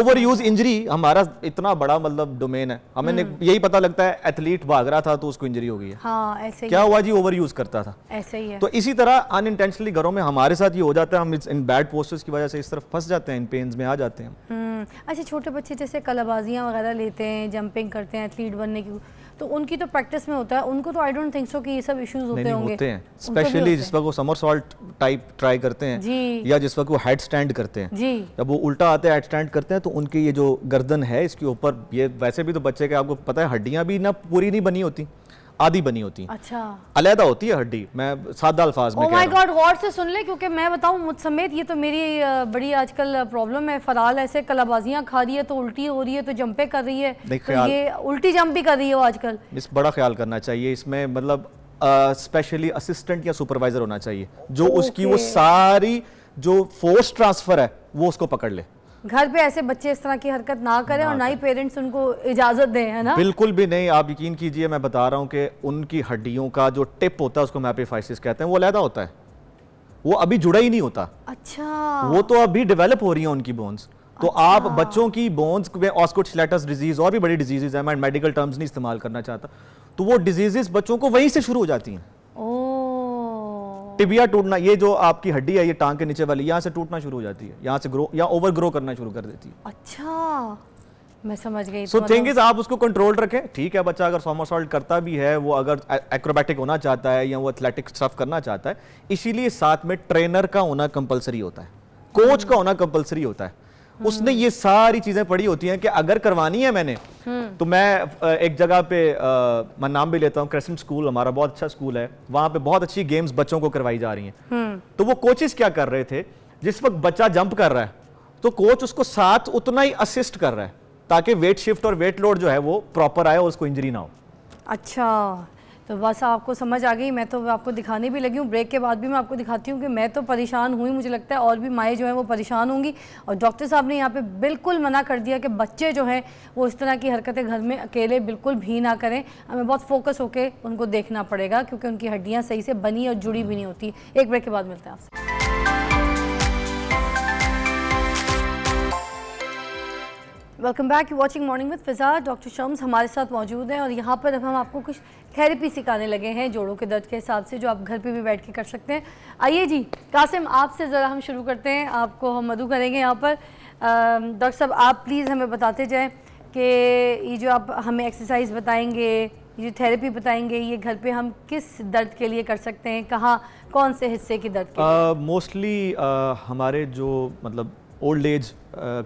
ओवर यूज इंजरी हमारा इतना बड़ा मतलब डोमेन है हमें हम्म। यही पता लगता है एथलीट भाग रहा था तो उसको इंजरी हो गई है हाँ, ऐसे क्या हुआ जी ओवर यूज करता था ऐसे ही है तो इसी तरह अनइंटेंशनली घरों में हमारे साथ ये हो जाता है हम इन बैड पोस्टर्स की वजह से इस तरफ फंस जाते हैं इन पेन्स में आ जाते हैं हम्म, अच्छा छोटे बच्चे जैसे कलाबाजियाँ वगैरह लेते हैं जंपिंग करते हैं एथलीट बनने की तो उनकी तो प्रैक्टिस में होता है उनको तो आई डोंट थिंक सो कि ये सब इश्यूज होते होंगे स्पेशली जिस वक्त वो समर सॉल्ट टाइप ट्राई करते हैं या जिस वक्त वो हेड स्टैंड करते हैं जी। जब वो उल्टा आते हैं हेड स्टैंड करते हैं तो उनकी ये जो गर्दन है इसके ऊपर ये वैसे भी तो बच्चे के आपको पता है हड्डियाँ भी ना पूरी नहीं बनी होती आधी बनी होती अच्छा अलहदा होती है हड्डी मैं सादा अल्फाज में माय oh गॉड गौर से सुन ले क्योंकि मैं बताऊँ मुझ समेत ये तो मेरी बड़ी आजकल प्रॉब्लम है फराल ऐसे कलाबाजियाँ खा रही है तो उल्टी हो रही है तो जंपे कर रही है तो ये उल्टी जंप भी कर रही है वो आजकल इस बड़ा ख्याल करना चाहिए इसमें मतलब स्पेशली असिस्टेंट या सुपरवाइजर होना चाहिए जो okay. उसकी वो सारी जो फोर्स ट्रांसफर है वो उसको पकड़ ले घर पे ऐसे बच्चे इस तरह की हरकत ना करें ना और ना ही पेरेंट्स उनको इजाजत दें है ना बिल्कुल भी नहीं आप यकीन कीजिए मैं बता रहा हूँ कि उनकी हड्डियों का जो टिप होता है उसको मैपिफाइसिस कहते हैं वो अलहदा होता है वो अभी जुड़ा ही नहीं होता अच्छा वो तो अभी डेवलप हो रही है उनकी बोन्स तो आप अच्छा। बच्चों की बोन्स में ऑस्कोट स्लेटस डिजीज और भी बड़ी डिजीजेज है मैं मेडिकल टर्म्स नहीं इस्तेमाल करना चाहता तो वो डिजीजेस बच्चों को वहीं से शुरू हो जाती हैं टिबिया टूटना ये जो आपकी हड्डी है ये टांग के नीचे वाली यहाँ से टूटना शुरू हो जाती है यहाँ से ग्रो या ओवर ग्रो करना शुरू कर देती है अच्छा मैं समझ गई सो थिंग इज आप उसको कंट्रोल रखें ठीक है बच्चा अगर सॉल्ट करता भी है वो अगर एक्रोबैटिक होना चाहता है या वो एथलेटिक स्टफ करना चाहता है इसीलिए साथ में ट्रेनर का होना कंपलसरी होता है कोच का होना कंपलसरी होता है उसने ये सारी चीजें पढ़ी होती हैं कि अगर करवानी है मैंने हम्म। तो मैं एक जगह पे मैं नाम भी लेता हूँ क्रेसेंट स्कूल हमारा बहुत अच्छा स्कूल है वहां पे बहुत अच्छी गेम्स बच्चों को करवाई जा रही हैं हम्म। तो वो कोचेस क्या कर रहे थे जिस वक्त बच्चा जंप कर रहा है तो कोच उसको साथ उतना ही असिस्ट कर रहा है ताकि वेट शिफ्ट और वेट लोड जो है वो प्रॉपर आए और उसको इंजरी ना हो अच्छा तो बस आपको समझ आ गई मैं तो आपको दिखाने भी लगी हूँ ब्रेक के बाद भी मैं आपको दिखाती हूँ कि मैं तो परेशान हुई मुझे लगता है और भी माएँ जो हैं वो परेशान होंगी और डॉक्टर साहब ने यहाँ पे बिल्कुल मना कर दिया कि बच्चे जो हैं वो इस तरह की हरकतें घर में अकेले बिल्कुल भी ना करें हमें बहुत फोकस होकर उनको देखना पड़ेगा क्योंकि उनकी हड्डियाँ सही से बनी और जुड़ी भी नहीं होती एक ब्रेक के बाद मिलते हैं आपसे welcome back you watching morning with Fiza doctor Shams हमारे साथ मौजूद हैं और यहाँ पर अब हम आपको कुछ थेरेपी सिखाने लगे हैं जोड़ों के दर्द के हिसाब से जो आप घर पे भी बैठ के कर सकते हैं आइए जी कासिम आपसे ज़रा हम शुरू करते हैं आपको हम मधु करेंगे यहाँ पर डॉक्टर साहब आप प्लीज़ हमें बताते जाएँ कि ये जो आप हमें एक्सरसाइज बताएँगे ये जो थेरेपी बताएंगे ये घर पे हम किस दर्द के लिए कर सकते हैं कहाँ कौन से हिस्से की दर्द मोस्टली uh, uh, हमारे जो मतलब ओल्ड एज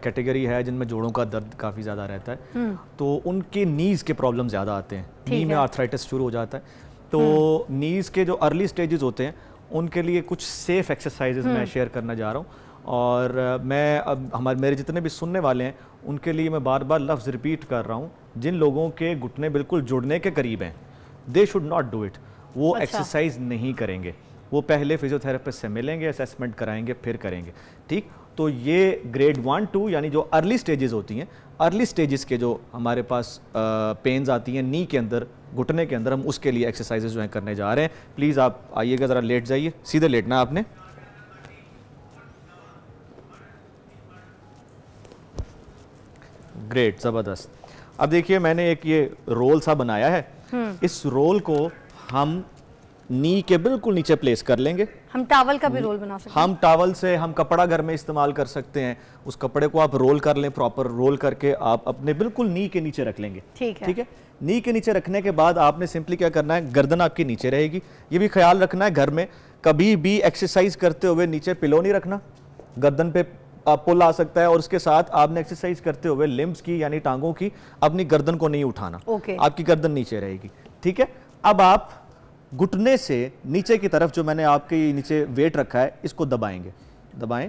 कैटेगरी है जिनमें जोड़ों का दर्द काफ़ी ज़्यादा रहता है हम्म। तो उनके नीज़ के प्रॉब्लम ज़्यादा आते हैं नी में आर्थराइटिस शुरू हो जाता है तो नीज़ हम्म। के जो अर्ली स्टेजेस होते हैं उनके लिए कुछ सेफ़ एक्सरसाइजेज मैं शेयर हम्म। करना जा रहा हूँ और uh, मैं अब हमारे मेरे जितने भी सुनने वाले हैं उनके लिए मैं बार बार लफ्ज़ रिपीट कर रहा हूँ जिन लोगों के घुटने बिल्कुल जुड़ने के करीब हैं they should not do it वो एक्सरसाइज अच्छा। नहीं करेंगे वो पहले फिजियोथेरेपिस्ट से मिलेंगे असेसमेंट कराएंगे फिर करेंगे ठीक तो ये ग्रेड वन टू यानी जो अर्ली स्टेजेस होती हैं अर्ली स्टेजेस के जो हमारे पास पेन्स आती हैं नी के अंदर घुटने के अंदर हम उसके लिए एक्सरसाइजेस जो हैं करने जा रहे हैं प्लीज़ आप आइएगा ज़रा लेट जाइए सीधे लेटना आपने ग्रेट ज़बरदस्त अब देखिए मैंने एक ये रोल सा बनाया है हम्म। इस रोल को हम नी के बिल्कुल नीचे प्लेस कर लेंगे हम टावल का भी रोल बना सकते हैं हम टावल से हम कपड़ा घर में इस्तेमाल कर सकते हैं उस कपड़े को आप रोल कर लें प्रॉपर रोल करके आप अपने बिल्कुल नी के नीचे रख लेंगे ठीक है ठीक है नी के नीचे रखने के बाद आपने सिंपली क्या करना है गर्दन आपकी नीचे रहेगी ये भी ख्याल रखना है घर में कभी भी एक्सरसाइज करते हुए नीचे पिलो नहीं रखना गर्दन पे आप पुल आ सकता है और उसके साथ आपने एक्सरसाइज करते हुए लिम्स की यानी टांगों की अपनी गर्दन को नहीं उठाना okay. आपकी गर्दन नीचे रहेगी ठीक है अब आप घुटने से नीचे की तरफ जो मैंने आपके नीचे वेट रखा है इसको दबाएंगे दबाएं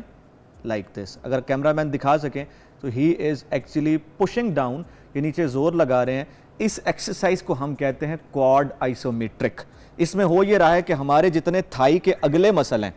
लाइक like दिस अगर कैमरामैन दिखा सकें तो he is actually pushing down ये नीचे ज़ोर लगा रहे हैं इस एक्सरसाइज को हम कहते हैं क्वाड आइसोमेट्रिक इसमें हो ये रहा है कि हमारे जितने थाई के अगले मसल हैं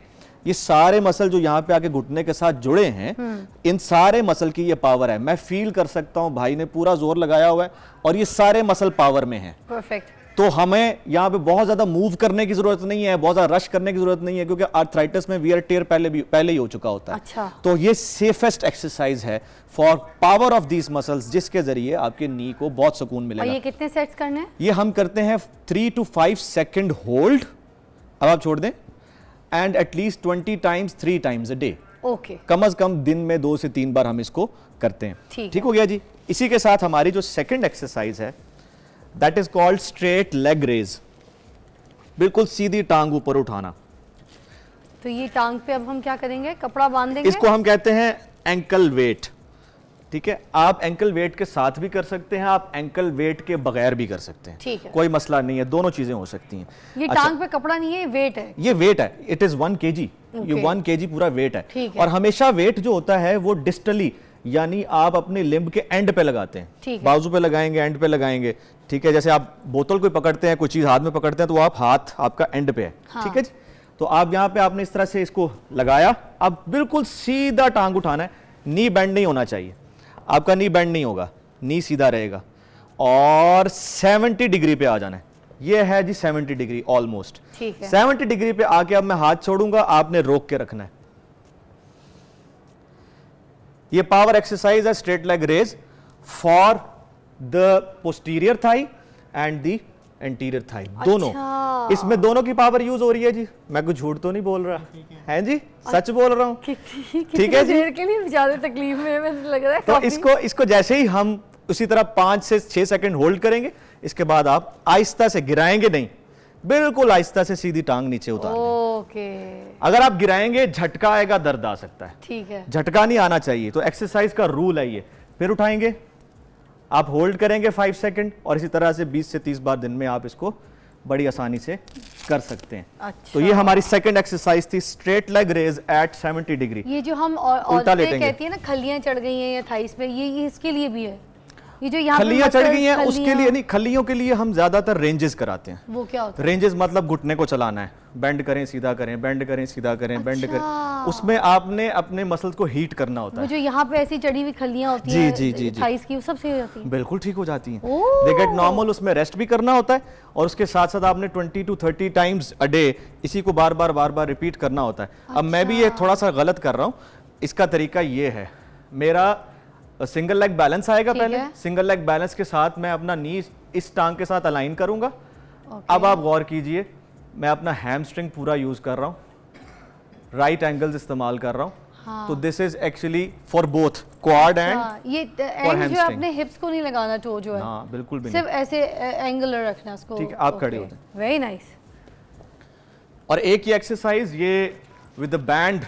ये सारे मसल जो यहाँ पे आके घुटने के साथ जुड़े हैं हम्म। इन सारे मसल की ये पावर है मैं फील कर सकता हूँ भाई ने पूरा जोर लगाया हुआ है और ये सारे मसल पावर में है परफेक्ट तो हमें यहाँ पे बहुत ज़्यादा मूव करने की जरूरत नहीं है बहुत ज़्यादा रश करने की जरूरत नहीं है क्योंकि आर्थराइटिस में वियर टेयर पहले भी पहले ही हो चुका होता है अच्छा। तो ये सेफेस्ट एक्सरसाइज है for power of these muscles जिसके जरिए आपके नी को बहुत सुकून मिलेगा ये कितने सेट्स करने हैं ये हम करते हैं three two five second hold अब आप छोड़ दें and at least twenty times three times a day Okay. कम अज कम दिन में दो से तीन बार हम इसको करते हैं ठीक हो गया जी इसी के साथ हमारी जो सेकंड एक्सरसाइज है that is called straight leg raise बिल्कुल सीधी टांग ऊपर उठाना तो ये टांग पे अब हम क्या करेंगे कपड़ा बांध देंगे इसको हम कहते हैं एंकल वेट ठीक है आप एंकल वेट के साथ भी कर सकते हैं आप एंकल वेट के बगैर भी कर सकते हैं ठीक है कोई मसला नहीं है दोनों चीजें हो सकती हैं ये अच्छा, टांग पे कपड़ा नहीं है वेट है ये वेट है इट इज वन के ये वन के पूरा वेट है, है और हमेशा वेट जो होता है वो डिस्टली यानी आप अपने लिम्ब के एंड पे लगाते हैं बाजू पे लगाएंगे एंड पे लगाएंगे ठीक है जैसे आप बोतल कोई पकड़ते हैं कोई चीज हाथ में पकड़ते हैं तो आप हाथ आपका एंड पे है हाँ। ठीक है जी तो आप यहाँ पे आपने इस तरह से इसको लगाया अब बिल्कुल सीधा टांग उठाना है नी बैंड नहीं होना चाहिए आपका नी बैंड नहीं होगा नी सीधा रहेगा और 70 डिग्री पे आ जाना है ये है जी 70 डिग्री ऑलमोस्ट 70 डिग्री पे आके अब मैं हाथ छोड़ूंगा आपने रोक के रखना है ये पावर एक्सरसाइज है straight leg raise for the posterior thigh and the anterior thigh अच्छा। दोनों इसमें दोनों की पावर यूज हो रही है जी मैं कुछ झूठ तो नहीं बोल रहा है जी अच्छा। सच बोल रहा हूँ ठीक है जी के लिए ज्यादा तकलीफ में लग रहा है तो इसको इसको जैसे ही हम उसी तरह पांच से छह सेकंड होल्ड करेंगे इसके बाद आप आहिस्ता से गिराएंगे नहीं बिल्कुल आहिस्ता से सीधी टांग नीचे उतार ओके अगर आप गिराएंगे झटका आएगा दर्द आ सकता है ठीक है झटका नहीं आना चाहिए तो एक्सरसाइज का रूल है ये फिर उठाएंगे आप होल्ड करेंगे फाइव सेकेंड और इसी तरह से बीस से तीस बार दिन में आप इसको बड़ी आसानी से कर सकते हैं अच्छा। तो ये अच्छा। हमारी सेकंड एक्सरसाइज थी straight leg raise at 70 degree ये जो हम कहती है ना खलियां चढ़ गई हैं या ये, ये इसके लिए भी है ये जो खलियां चढ़ गई हैं उसके लिए नहीं खलियों के लिए हम ज्यादातर रेंजेस कराते हैं वो क्या होता है रेंजेस मतलब घुटने को चलाना है बेंड करें सीधा करें बेंड करें सीधा करें अच्छा। बेंड करें उसमें आपने अपने मसल्स को हीट करना होता है जो यहाँ पे ऐसी चढ़ी हुई खलियां होती जी, है जी जी जी थाइस की सबसे बिल्कुल ठीक हो जाती है दे गेट नॉर्मल उसमें रेस्ट भी करना होता है और उसके साथ साथ आपने twenty to thirty times a day इसी को बार बार बार बार रिपीट करना होता है अब मैं भी ये अच्छा। थोड़ा सा गलत कर रहा हूँ इसका तरीका ये है मेरा सिंगल लेग बैलेंस आएगा पहले सिंगल लेग बैलेंस के साथ मैं अपना नी इस टांग के साथ अलाइन करूंगा अब आप गौर कीजिए मैं अपना हैमस्ट्रिंग पूरा यूज कर रहा हूँ राइट एंगल्स इस्तेमाल कर रहा हूँ हाँ। तो this is actually for both quad and ये जो आपने हिप्स को नहीं लगाना टो जो है हाँ, बिल्कुल भी सिर्फ ऐसे एंगुलर रखना उसको ठीक है आप खड़े हो वेरी नाइस और एक ही एक्सरसाइज ये विद द बैंड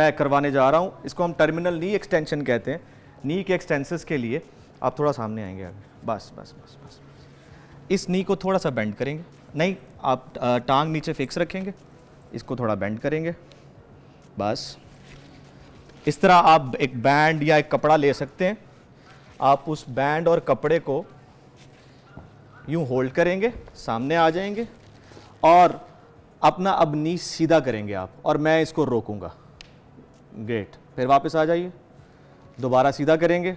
मैं करवाने जा रहा हूँ इसको हम टर्मिनल नी एक्सटेंशन कहते हैं नी के एक्सटेंसिस के लिए आप थोड़ा सामने आएंगे आगे बस बस बस बस इस नी को थोड़ा सा बेंड करेंगे नहीं आप टांग नीचे फिक्स रखेंगे इसको थोड़ा बेंड करेंगे बस इस तरह आप एक बैंड या एक कपड़ा ले सकते हैं आप उस बैंड और कपड़े को यूं होल्ड करेंगे सामने आ जाएंगे और अपना अब नी सीधा करेंगे आप और मैं इसको रोकूंगा ग्रेट फिर वापस आ जाइए दोबारा सीधा करेंगे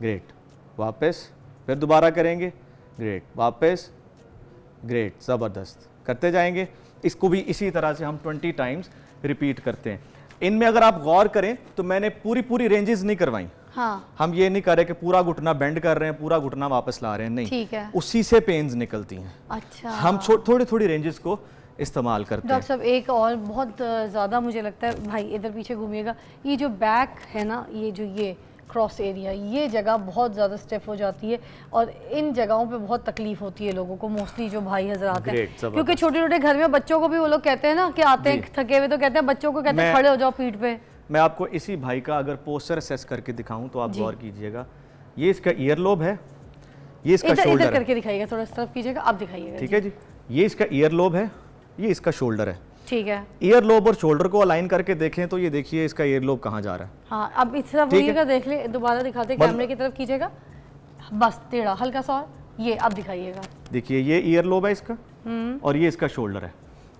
ग्रेट वापस फिर दोबारा करेंगे ग्रेट वापस ग्रेट ज़बरदस्त करते जाएंगे इसको भी इसी तरह से हम 20 टाइम्स रिपीट करते हैं इनमें अगर आप गौर करें तो मैंने पूरी पूरी रेंजेस नहीं करवाई हाँ। हम ये नहीं रहे कि पूरा घुटना बेंड कर रहे हैं पूरा घुटना वापस ला रहे हैं नहीं ठीक है उसी से पेन्स निकलती हैं अच्छा हम थोड़ी थोड़ी रेंजेस को इस्तेमाल करते हैं डॉक्टर साहब एक और बहुत ज़्यादा मुझे लगता है भाई इधर पीछे घूमिएगा ये जो बैक है ना ये जो ये क्रॉस एरिया ये जगह बहुत ज़्यादा स्टेफ हो जाती है और इन जगहों पे बहुत तकलीफ होती है लोगों को मोस्टली जो भाई हजरात हैं क्योंकि छोटे छोटे घर में बच्चों को भी वो लोग कहते हैं ना कि आते हैं थके हुए तो कहते हैं बच्चों को कहते हैं खड़े हो जाओ पीठ पे मैं आपको इसी भाई का अगर पोस्टर सेस करके दिखाऊँ तो आप गौर कीजिएगा ये इसका ईयर लोब है ये इसका इधर करके दिखाइएगा थोड़ा इस तरफ कीजिएगा आप दिखाइएगा ठीक है जी ये इसका ईयर लोब है ये इसका शोल्डर है ठीक है ईयर लोब और शोल्डर को अलाइन करके देखें तो ये देखिए इसका ईयर लोब कहाँ जा रहा है हाँ अब इस तरफ देख ले दोबारा दिखाते मतलब कैमरे की तरफ कीजिएगा बस टेढ़ा हल्का सा ये अब दिखाइएगा देखिए ये ईयर लोब है इसका हम्म। और ये इसका शोल्डर है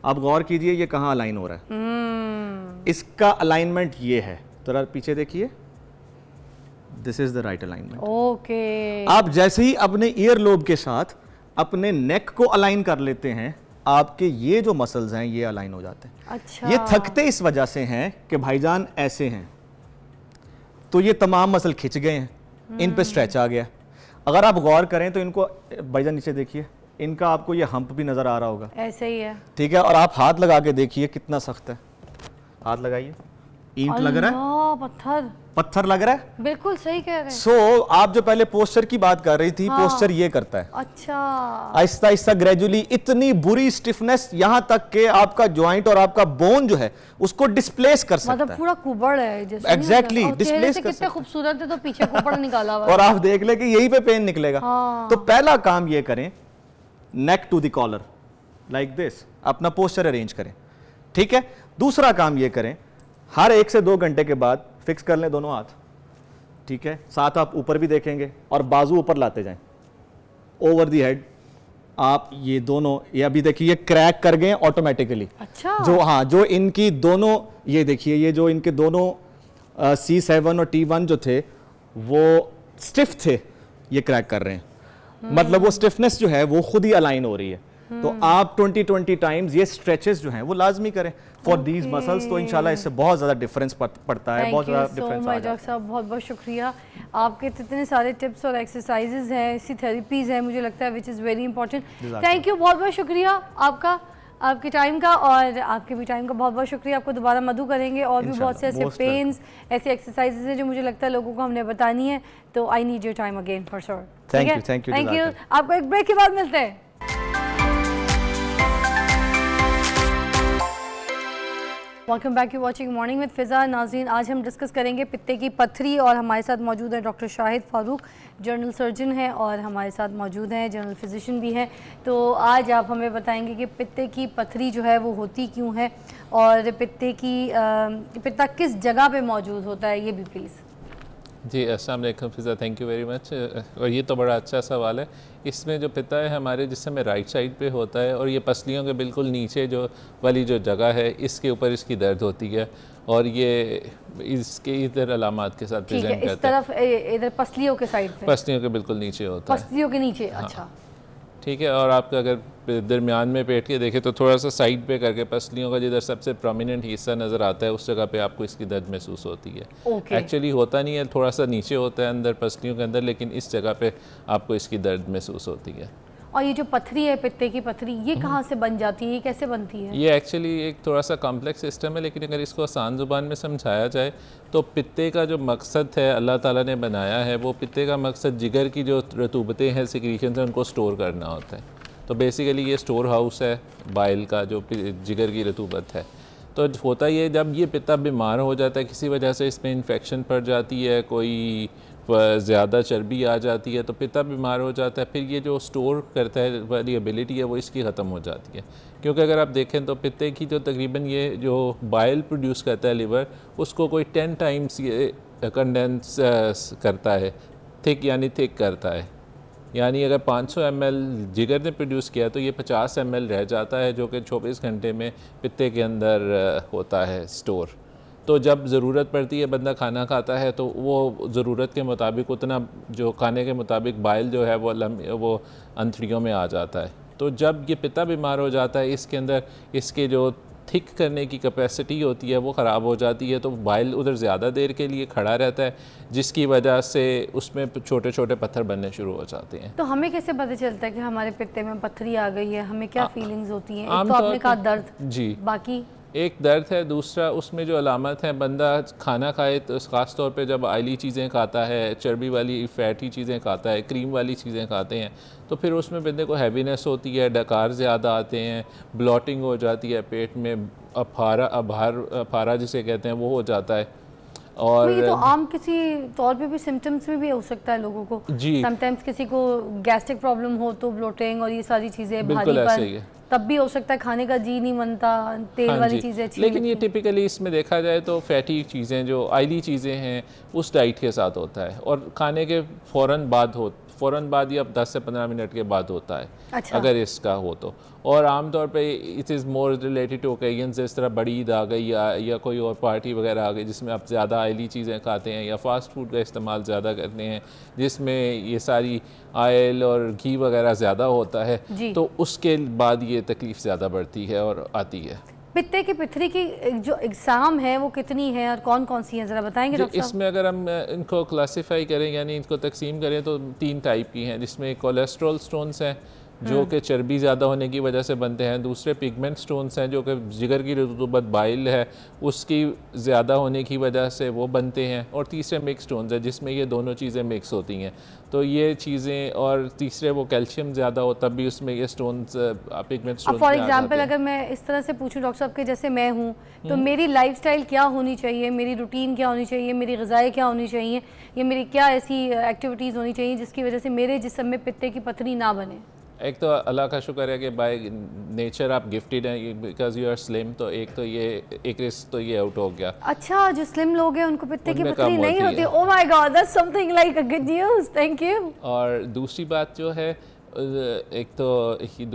आप गौर कीजिए ये कहाँ अलाइन हो रहा है हम्म। इसका अलाइनमेंट ये है तो पीछे देखिए this is the right alignment okay आप जैसे ही अपने ईयर लोब के साथ अपने नेक को अलाइन कर लेते हैं आपके ये जो मसल्स हैं ये अलाइन हो जाते हैं अच्छा ये थकते इस वजह से हैं कि भाईजान ऐसे हैं तो ये तमाम मसल खिंच गए हैं इन पे स्ट्रेच आ गया अगर आप गौर करें तो इनको भाईजान नीचे देखिए इनका आपको ये हम्प भी नज़र आ रहा होगा ऐसे ही है ठीक है और आप हाथ लगा के देखिए कितना सख्त है हाथ लगाइए ईंट लग रहा है पत्थर पत्थर लग रहा है बिल्कुल सही कह रहे हैं सो so, आप जो पहले पोस्टर की बात कर रही थी हाँ। पोस्टर ये करता है अच्छा आहिस्ता आहिस्ता ग्रेजुअली इतनी बुरी स्टिफनेस यहाँ तक के आपका ज्वाइंट और आपका बोन जो है उसको डिस्प्लेस कर सकता मतलब पूरा कुबड़ है एग्जैक्टली exactly, डिस्प्लेस कितने खूबसूरत है तो पीछे कुबड़ निकाला हुआ और आप देख ले कि यही पे पेन निकलेगा हाँ। तो पहला काम ये करें neck to the collar like this अपना पोस्टर अरेंज करें ठीक है दूसरा काम ये करें हर एक से दो घंटे के बाद फिक्स कर लें दोनों हाथ ठीक है साथ आप ऊपर भी देखेंगे और बाजू ऊपर लाते जाएं ओवर दी हेड आप ये दोनों ये अभी देखिए ये क्रैक कर गए ऑटोमेटिकली अच्छा जो हाँ जो इनकी दोनों ये देखिए ये जो इनके दोनों सी सेवन और टी वन जो थे वो स्टिफ थे ये क्रैक कर रहे हैं मतलब वो स्टिफनेस हम्म। जो है वो खुद ही अलाइन हो रही है तो हम्म। आप 20-20 टाइम्स ये स्ट्रेचेस जो हैं वो लाजमी करें फॉर दीज मसल्स तो इंशाल्लाह इससे बहुत ज़्यादा डिफरेंस पड़ता है बहुत ज़्यादा डिफरेंस so डॉक्टर साहब बहुत बहुत शुक्रिया आपके इतने सारे टिप्स और एक्सरसाइजेज हैं ऐसी थेरेपीज़ हैं मुझे लगता है which is very important thank you बहुत बहुत शुक्रिया आपका आपके टाइम का और आपके भी टाइम का बहुत बहुत शुक्रिया आपको दोबारा मधु करेंगे और भी बहुत से ऐसे पेन्स ऐसे एक्सरसाइजेज हैं जो मुझे लगता है लोगों को हमने बतानी है तो I need your time again for sure thank you thank you thank you आपको एक ब्रेक के बाद मिलते हैं welcome back you watching morning with Fiza Nazeen आज हम डिस्कस करेंगे पित्ते की पथरी और हमारे साथ मौजूद हैं doctor Shahid Farooq general surgeon हैं और हमारे साथ मौजूद हैं जनरल फिजिशन भी हैं तो आज आप हमें बताएंगे कि पित्ते की पथरी जो है वो होती क्यों है और पित्ते की पित्ता किस जगह पे मौजूद होता है ये भी प्लीज़ जी वालेकुम Fiza thank you very much और ये तो बड़ा अच्छा सवाल है इसमें जो पिता है हमारे जिससे में राइट साइड पे होता है और ये पसलियों के बिल्कुल नीचे जो वाली जो जगह है इसके ऊपर इसकी दर्द होती है और ये इसके इधर अलामत के साथ प्रेजेंट करता है इस तरफ इधर पसलियों के साइड पे पसलियों के बिल्कुल नीचे होता है पसलियों के नीचे हाँ। अच्छा ठीक है और आपका अगर दरमियान में पेट के देखें तो थोड़ा सा साइड पे करके पसलियों का जिधर सबसे प्रोमिनेंट हिस्सा नज़र आता है उस जगह पे आपको इसकी दर्द महसूस होती है एक्चुअली okay. होता नहीं है थोड़ा सा नीचे होता है अंदर पसलियों के अंदर लेकिन इस जगह पे आपको इसकी दर्द महसूस होती है और ये जो पथरी है पित्ते की पथरी ये हम्म। कहाँ से बन जाती है ये कैसे बनती है ये एक्चुअली एक थोड़ा सा कॉम्प्लेक्स सिस्टम है लेकिन अगर इसको आसान ज़ुबान में समझाया जाए तो पित्ते का जो मकसद है अल्लाह ताला ने बनाया है वो पित्ते का मकसद जिगर की जो रतूबतें हैं सिक्रीशन से उनको स्टोर करना होता है तो बेसिकली ये स्टोर हाउस है बाइल का जो जिगर की रतूबत है तो होता ये जब ये पिता बीमार हो जाता है किसी वजह से इसमें इन्फेक्शन पड़ जाती है कोई ज़्यादा चर्बी आ जाती है तो पिता बीमार हो जाता है फिर ये जो स्टोर करता है वाली एबिलिटी है वो इसकी ख़त्म हो जाती है क्योंकि अगर आप देखें तो पिते की जो तो तकरीबन ये जो बाइल प्रोड्यूस करता है लिवर उसको कोई टेन टाइम्स ये कंडेंस करता है थिक यानी थिक करता है यानी अगर 500 सौ एम जिगर ने प्रोड्यूस किया तो ये 50 एम रह जाता है जो कि चौबीस घंटे में पित्ते के अंदर होता है स्टोर तो जब ज़रूरत पड़ती है बंदा खाना खाता है तो वो ज़रूरत के मुताबिक उतना जो खाने के मुताबिक बाइल जो है वो लम वो अंतड़ियों में आ जाता है तो जब ये पिता बीमार हो जाता है इसके अंदर इसके जो थिक करने की कैपेसिटी होती है वो ख़राब हो जाती है तो बाइल उधर ज़्यादा देर के लिए खड़ा रहता है जिसकी वजह से उसमें छोटे छोटे पत्थर बनने शुरू हो जाते हैं तो हमें कैसे पता चलता है कि हमारे पिते में पत्थरी आ गई है हमें क्या फीलिंग्स होती हैं तो आपने कहा दर्द जी बाकी एक दर्द है दूसरा उसमें जो अलामत है बंदा खाना खाए तो ख़ास तौर पे जब आयली चीज़ें खाता है चर्बी वाली फैटी चीज़ें खाता है क्रीम वाली चीज़ें खाते हैं तो फिर उसमें बंदे को हैवीनेस होती है डकार ज़्यादा आते हैं ब्लॉटिंग हो जाती है पेट में अफारा अभार अफारा जिसे कहते हैं वो हो जाता है तो तो और तो आम किसी तौर पे भी सिम्टम्स में भी हो सकता है लोगों को जी समटाइम्स किसी को गैस्ट्रिक प्रॉब्लम हो तो ब्लोटिंग और ये सारी चीज़ें बिल्कुल ऐसे ही है तब भी हो सकता है खाने का जी नहीं बनता तेल हाँ वाली चीज़ें अच्छी लेकिन ये टिपिकली इसमें देखा जाए तो फैटी चीज़ें जो आयली चीज़ें हैं उस डाइट के साथ होता है और खाने के फ़ौर बाद हो फ़ौर बाद ही अब 10 से 15 मिनट के बाद होता है अच्छा। अगर इसका हो तो और आमतौर पे it is more related to occasion जिस तरह बड़ी ईद आ गई या, या कोई और पार्टी वगैरह आ गई जिसमें आप ज़्यादा आयली चीज़ें खाते हैं या फ़ास्ट फूड का इस्तेमाल ज़्यादा करते हैं जिसमें ये सारी आयल और घी वगैरह ज़्यादा होता है तो उसके बाद ये तकलीफ़ ज़्यादा बढ़ती है और आती है पित्ते की पिथरी की जो एग्ज़ाम है वो कितनी है और कौन कौन सी है ज़रा बताएंगे डॉक्टर इसमें अगर हम इनको क्लासीफाई करें यानी इनको तकसीम करें तो तीन टाइप की हैं जिसमें कोलेस्ट्रोल स्टोन्स हैं जो हम्म। कि चर्बी ज़्यादा होने की वजह से बनते हैं दूसरे पिगमेंट स्टोन्स हैं जो कि जिगर की रतूबत बाइल है उसकी ज़्यादा होने की वजह से वो बनते हैं और तीसरे मिक्स स्टोन्स हैं जिसमें ये दोनों चीज़ें मिक्स होती हैं तो ये चीज़ें और तीसरे वो कैल्शियम ज़्यादा हो तब भी उसमें ये stones pigment stone for example अगर मैं इस तरह से पूछूँ डॉक्टर साहब के जैसे मैं हूँ तो हम्म। मेरी लाइफ क्या होनी चाहिए मेरी रूटीन क्या होनी चाहिए मेरी गज़ाएँ क्या होनी चाहिए या मेरी क्या ऐसी एक्टिविटीज़ होनी चाहिए जिसकी वजह से मेरे जिसम में पित्ते की पथरी ना बने एक तो अल्लाह का शुक्र है कि बाय नेचर आप गिफ्टेड हैं बिकॉज यू आर स्लिम तो एक तो ये एक रिस्क तो ये आउट हो गया अच्छा जो स्लिम लोग हैं उनको पित्ते की पथरी नहीं होती oh my god that's something like a good news thank you और दूसरी बात जो है एक तो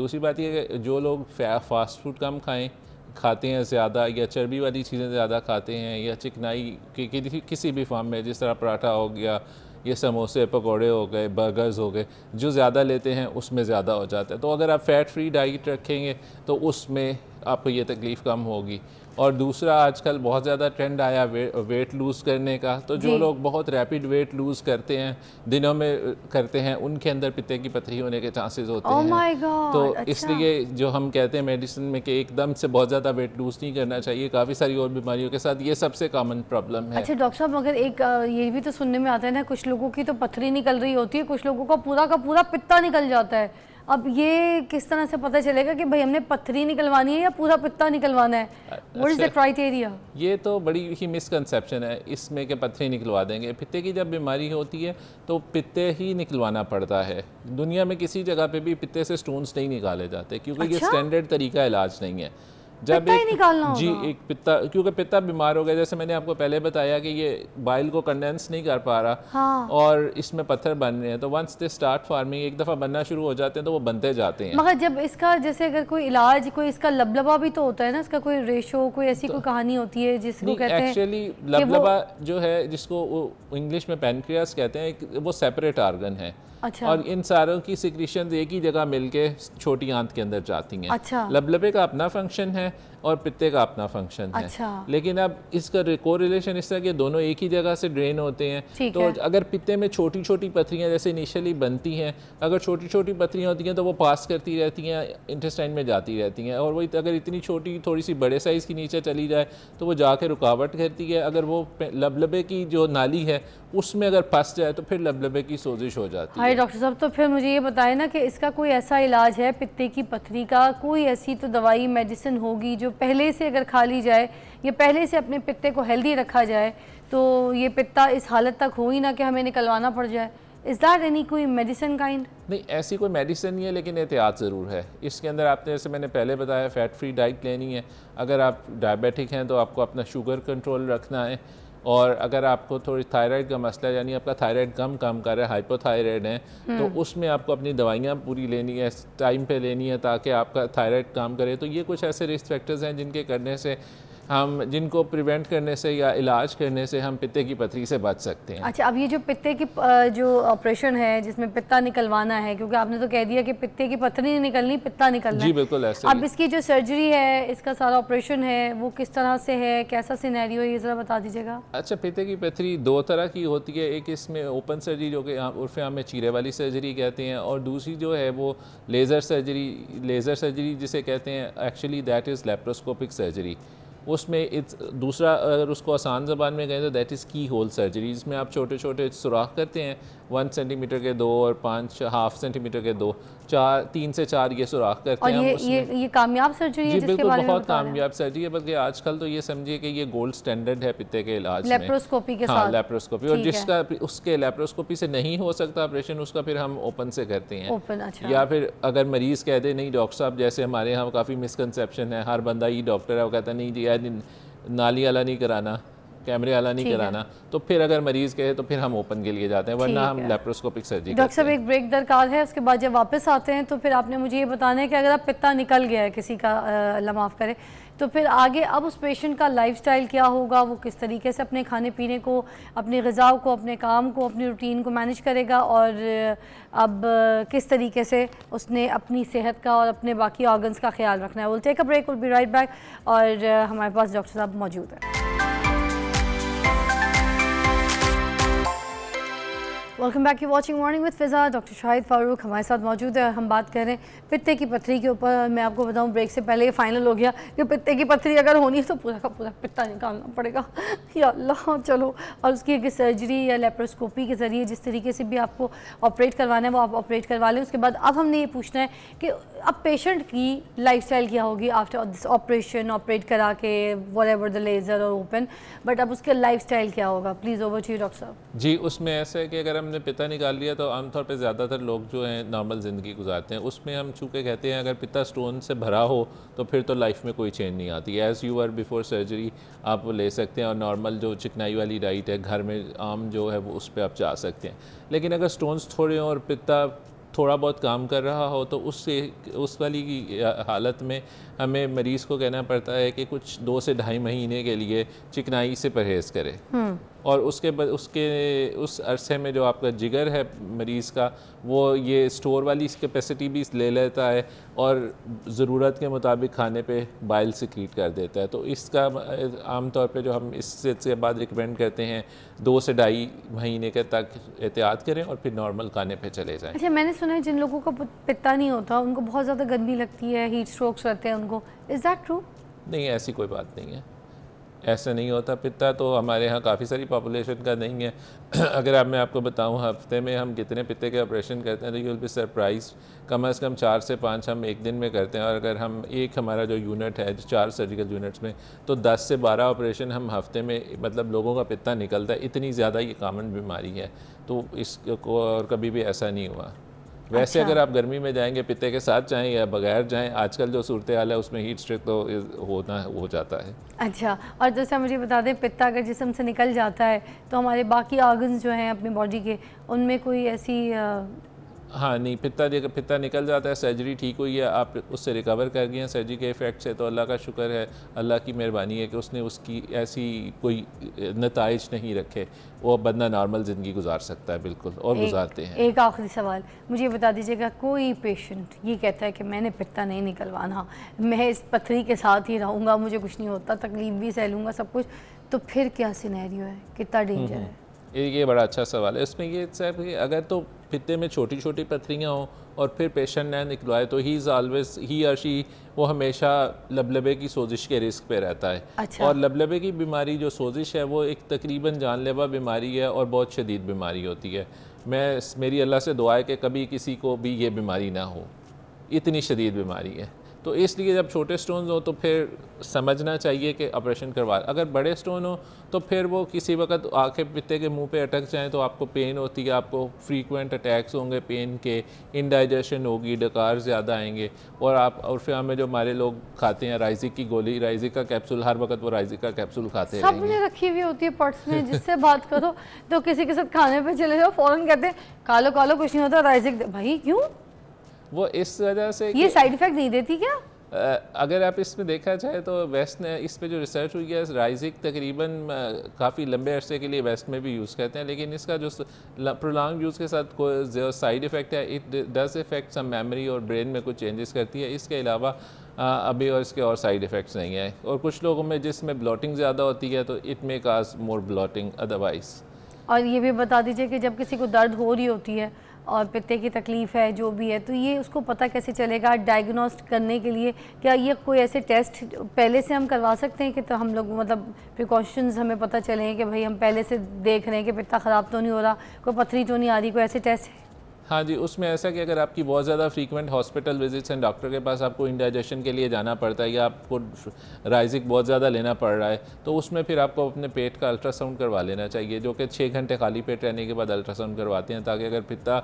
दूसरी बात ये जो लोग फास्ट फूड कम खाएं खाते हैं ज़्यादा या चर्बी वाली चीज़ें ज़्यादा खाते हैं या चिकनाई कि, कि, किसी भी फॉर्म में जिस तरह पराठा हो गया ये समोसे पकौड़े हो गए बर्गर्स हो गए जो ज़्यादा लेते हैं उसमें ज़्यादा हो जाता है तो अगर आप फ़ैट फ्री डाइट रखेंगे तो उसमें आपको ये तकलीफ़ कम होगी और दूसरा आजकल बहुत ज़्यादा ट्रेंड आया वे, वेट लूज़ करने का तो जो लोग बहुत रैपिड वेट लूज़ करते हैं दिनों में करते हैं उनके अंदर पित्ते की पथरी होने के चांसेस होते oh हैं God, तो अच्छा। इसलिए जो हम कहते हैं मेडिसिन में कि एकदम से बहुत ज़्यादा वेट लूज़ नहीं करना चाहिए काफ़ी सारी और बीमारियों के साथ ये सबसे कॉमन प्रॉब्लम है अच्छा डॉक्टर साहब मगर एक ये भी तो सुनने में आता है ना कुछ लोगों की तो पथरी निकल रही होती है कुछ लोगों का पूरा का पूरा पिता निकल जाता है अब ये किस तरह से पता चलेगा कि भाई हमने पत्थरी निकलवानी है या पूरा पित्ता निकलवाना है व्हाट इज़ द क्राइटेरिया ये तो बड़ी ही मिसकंसेप्शन है इसमें कि पत्थरी निकलवा देंगे पित्ते की जब बीमारी होती है तो पित्ते ही निकलवाना पड़ता है दुनिया में किसी जगह पे भी पित्ते से स्टोन्स नहीं निकाले जाते क्योंकि अच्छा? ये स्टैंडर्ड तरीका इलाज नहीं है जब एक निकालना जी होगा। एक पिता क्योंकि पिता बीमार हो गया जैसे मैंने आपको पहले बताया कि ये बाइल को कंडेंस नहीं कर पा रहा हाँ। और इसमें पत्थर बन रहे हैं तो वंस दे स्टार्ट फार्मिंग एक दफ़ा बनना शुरू हो जाते हैं तो वो बनते जाते हैं मगर जब इसका जैसे अगर कोई इलाज कोई इसका लबलबा भी तो होता है ना इसका कोई रेशो कोई ऐसी तो, कोई कहानी होती है जिसको एक्चुअली लबलबा जो है जिसको इंग्लिश में पेनक्रियास कहते हैं वो सेपरेट आर्गन है अच्छा। और इन सारों की सिक्रीशन एक ही जगह मिलके छोटी आंत के अंदर जाती हैं अच्छा। लबलबे का अपना फंक्शन है और पित्ते का अपना फंक्शन है अच्छा। लेकिन अब इसका कोरिलेशन इस तरह के दोनों एक ही जगह से ड्रेन होते हैं तो है। अगर पित्ते में छोटी छोटी पथरियाँ जैसे इनिशियली बनती हैं अगर छोटी छोटी पथरियाँ होती हैं तो वो पास करती रहती हैं इंटेस्टाइन में जाती रहती हैं और वो अगर इतनी छोटी थोड़ी सी बड़े साइज़ की नीचे चली जाए तो वो जाकर रुकावट करती है अगर वो लबलबे की जो नाली है उसमें अगर फंस जाए तो फिर लबलबे की सोजिश हो जाती है डॉक्टर साहब तो फिर मुझे ये बताए ना कि इसका कोई ऐसा इलाज है पित्ते की पथरी का कोई ऐसी तो दवाई मेडिसिन होगी जो पहले से अगर खा ली जाए या पहले से अपने पित्ते को हेल्दी रखा जाए तो ये पित्ता इस हालत तक हो ही ना कि हमें निकलवाना पड़ जाए इस दैट एनी कोई मेडिसिन काइंड नहीं ऐसी कोई मेडिसिन नहीं है लेकिन एहतियात ज़रूर है इसके अंदर आपने जैसे मैंने पहले बताया फ़ैट फ्री डाइट लेनी है अगर आप डायबिटिक हैं तो आपको अपना शुगर कंट्रोल रखना है और अगर आपको थोड़ी थायराइड का मसला है यानी आपका थायराइड कम काम कर रहा है हाइपोथायराइड है हम्म। तो उसमें आपको अपनी दवाइयाँ पूरी लेनी है टाइम पे लेनी है ताकि आपका थायराइड काम करे तो ये कुछ ऐसे रिस्क फैक्टर्स हैं जिनके करने से हम जिनको प्रिवेंट करने से या इलाज करने से हम पित्ते की पथरी से बच सकते हैं अच्छा अब ये जो पित्ते की जो ऑपरेशन है जिसमें पित्ता निकलवाना है क्योंकि आपने तो कह दिया कि पित्ते की पथरी नहीं निकलनी पित्ता निकलना जी बिल्कुल ऐसे अब इसकी जो सर्जरी है इसका सारा ऑपरेशन है वो किस तरह से है कैसा सीनैरियो है ये ज़रा बता दीजिएगा अच्छा पित्ते की पथरी दो तरह की होती है एक इसमें ओपन सर्जरी जो कि उर्फ में चीरे वाली सर्जरी कहते हैं और दूसरी जो है वो लेज़र सर्जरी लेज़र सर्जरी जिसे कहते हैं actually that is laparoscopic surgery उसमें इस दूसरा अगर उसको आसान ज़बान में कहें तो that is key hole surgery इसमें आप छोटे छोटे सुराख करते हैं वन सेंटीमीटर के दो और पाँच हाफ सेंटीमीटर के दो चार तीन से चार ये सुराख करते और हैं ये ये ये कामयाब सर्जरी है बिल्कुल बहुत कामयाब सर्जरी है बल्कि आजकल तो ये समझिए कि ये गोल्ड स्टैंडर्ड है पित्ते के इलाज लेप्रोस्कोपी के हाँ, लेप्रोस्कोपी और जिसका उसके लेप्रोस्कोपी से नहीं हो सकता ऑपरेशन उसका फिर हम ओपन से करते हैं ओपन अच्छा या फिर अगर मरीज कह दे नहीं डॉक्टर साहब जैसे हमारे यहाँ काफ़ी मिसकनसेप्शन है हर बंदा ये डॉक्टर है वो कहता नहीं जी नाली वाला नहीं कराना कैमरे वाला नहीं कराना तो फिर अगर मरीज़ कहे तो फिर हम ओपन के लिए जाते हैं वरना हम लेप्रोस्कोपिक सर्जरी डॉक्टर साहब एक ब्रेक दरकार है उसके बाद जब वापस आते हैं तो फिर आपने मुझे ये बताना है कि अगर आप पिता निकल गया है किसी का अल्लाह माफ़ करे तो फिर आगे अब उस पेशेंट का लाइफस्टाइल क्या होगा वो किस तरीके से अपने खाने पीने को अपनी गजाओं को अपने काम को अपनी रूटीन को मैनेज करेगा और अब किस तरीके से उसने अपनी सेहत का और अपने बाकी ऑर्गन्स का ख्याल रखना है will take a break will be right back और हमारे पास डॉक्टर साहब मौजूद हैं welcome back you watching morning with Fiza doctor Shahid Farooq हमारे साथ मौजूद है हम बात कर रहे हैं पित्ते की पथरी के ऊपर मैं आपको बताऊं ब्रेक से पहले ये फाइनल हो गया कि पित्ते की पथरी अगर होनी है तो पूरा का पूरा पित्ता निकालना पड़ेगा या अल्लाह चलो और उसकी एक सर्जरी या लेप्रोस्कोपी के ज़रिए जिस तरीके से भी आपको ऑपरेट करवाना है वो आप ऑपरेट करवा लें उसके बाद अब हमने ये पूछना है कि अब पेशेंट की लाइफ क्या होगी आफ्टर दिस ऑपरेशन ऑपरेट करा के वर एवर द लेज़र और ओपन बट अब उसके लाइफ क्या होगा प्लीज़ ओवर चाहिए डॉक्टर साहब जी उसमें ऐसा है कि अगर हमने पिता निकाल लिया तो आमतौर पे ज़्यादातर लोग जो हैं नॉर्मल ज़िंदगी गुजारते हैं उसमें हम चूँकि कहते हैं अगर पिता स्टोन से भरा हो तो फिर तो लाइफ में कोई चेंज नहीं आती as you are before surgery आप ले सकते हैं और नॉर्मल जो चिकनाई वाली डाइट है घर में आम जो है वो उस पर आप जा सकते हैं लेकिन अगर स्टोन्स थोड़े हों और पिता थोड़ा बहुत काम कर रहा हो तो उससे उस वाली हालत में हमें मरीज़ को कहना पड़ता है कि कुछ दो से ढाई महीने के लिए चिकनाई से परहेज़ करें हम्म। और उसके उसके उस अरसे में जो आपका जिगर है मरीज़ का वो ये स्टोर वाली कैपेसिटी भी ले लेता है और ज़रूरत के मुताबिक खाने पे बाइल सिक्रीट कर देता है तो इसका आम तौर पे जो हम इससे बाद रिकमेंड करते हैं दो से ढाई महीने के तक एहतियात करें और फिर नॉर्मल खाने पे चले जाएं अच्छा मैंने सुना है जिन लोगों का पिता नहीं होता उनको बहुत ज़्यादा गर्मी लगती है हीट स्ट्रोक्स रहते हैं उनको इज़ दैट ट्रू नहीं ऐसी कोई बात नहीं है ऐसा नहीं होता पिता तो हमारे यहाँ काफ़ी सारी पॉपुलेशन का नहीं है अगर आप मैं आपको बताऊँ हफ्ते में हम कितने पिते के ऑपरेशन करते हैं तो विल बी सरप्राइज कम अज़ कम चार से पाँच हम एक दिन में करते हैं और अगर हम एक हमारा जो यूनिट है चार सर्जिकल यूनिट्स में तो दस से बारह ऑपरेशन हम हफ्ते में मतलब लोगों का पिता निकलता है इतनी ज़्यादा ये कामन बीमारी है तो इसको और कभी भी ऐसा नहीं हुआ वैसे अच्छा। अगर आप गर्मी में जाएंगे पिते के साथ जाएं या बगैर जाएं आजकल जो सूरत हाल है उसमें हीट स्ट्रिक तो होना हो जाता है अच्छा और जैसे मुझे बता दें पिता अगर जिसम से निकल जाता है तो हमारे बाकी ऑर्गन जो हैं अपनी बॉडी के उनमें कोई ऐसी हाँ नहीं पिता पिता निकल जाता है सर्जरी ठीक हुई है आप उससे रिकवर कर गए हैं सर्जरी के इफ़ेक्ट से तो अल्लाह का शुक्र है अल्लाह की मेहरबानी है कि उसने उसकी ऐसी कोई नतज नहीं रखे वो बंदा नॉर्मल ज़िंदगी गुजार सकता है बिल्कुल और गुजारते हैं एक आखिरी सवाल मुझे बता दीजिएगा कोई पेशेंट ये कहता है कि मैंने पिता नहीं निकलवाना मैं इस पथरी के साथ ही रहूँगा मुझे कुछ नहीं होता तकलीफ भी सह लूँगा सब कुछ तो फिर क्या सिनेरियो है कितना डेंजर हम्म, है हम्म। ये बड़ा अच्छा सवाल है इसमें ये साहब अगर तो फ़िते में छोटी छोटी पथरियाँ हों और फिर पेशेंट ने निकलवाए तो ही इज़ ऑलवेज ही और शी वो हमेशा लबलबे की सोजिश के रिस्क पे रहता है अच्छा। और लबलबे की बीमारी जो सोजिश है वो एक तकरीबन जानलेवा बीमारी है और बहुत शदीद बीमारी होती है मैं मेरी अल्लाह से दुआ है कि कभी किसी को भी ये बीमारी ना हो इतनी शदीद बीमारी है तो इसलिए जब छोटे स्टोन हो तो फिर समझना चाहिए कि ऑपरेशन करवा अगर बड़े स्टोन हो तो फिर वो किसी वक्त आके पिते के मुंह पे अटक जाएँ तो आपको पेन होती है आपको फ्रीक्वेंट अटैक्स होंगे पेन के इनडाइजेशन होगी डकार ज़्यादा आएंगे और आप और फिर हमें जो हमारे लोग खाते हैं राइजिक की गोली राइजिक का कैप्सूल हर वक्त वो राइजिक का कैप्सूल खाते हैं सब ने रखी हुई होती है पर्स में जिससे बात करो तो किसी के साथ खाने पर चले जाओ फ़ौरन कहते हैं कालो कालो कुछ नहीं होता राइजिक भाई क्यों वो इस वजह से ये साइड इफेक्ट नहीं देती क्या अगर आप इसमें देखा जाए तो वेस्ट ने इस पर जो रिसर्च हुई है राइजिक तकरीबन काफ़ी लंबे अरसे के लिए वेस्ट में भी यूज़ करते हैं लेकिन इसका जो प्रोलॉन्ग यूज़ के साथ कोई साइड इफ़ेक्ट है it does effect some memory और ब्रेन में कुछ चेंजेस करती है इसके अलावा अभी और इसके और साइड इफ़ेक्ट्स नहीं है और कुछ लोगों में जिसमें ब्लॉटिंग ज़्यादा होती है तो it may cause more bloating otherwise और ये भी बता दीजिए कि जब किसी को दर्द हो रही होती है और पित्ते की तकलीफ़ है जो भी है तो ये उसको पता कैसे चलेगा डायग्नोस्ट करने के लिए क्या ये कोई ऐसे टेस्ट पहले से हम करवा सकते हैं कि तो हम लोग मतलब प्रिकॉशंस हमें पता चलें कि भाई हम पहले से देख रहे हैं कि पित्ता ख़राब तो नहीं हो रहा कोई पथरी तो नहीं आ रही कोई ऐसे टेस्ट है हाँ जी उसमें ऐसा कि अगर आपकी बहुत ज़्यादा frequent hospital visits and doctor के पास आपको इंडाइजेशन के लिए जाना पड़ता है या आपको राइजिक बहुत ज़्यादा लेना पड़ रहा है तो उसमें फिर आपको अपने पेट का अल्ट्रासाउंड करवा लेना चाहिए जो कि छः घंटे खाली पेट रहने के बाद अल्ट्रासाउंड करवाते हैं ताकि अगर पिता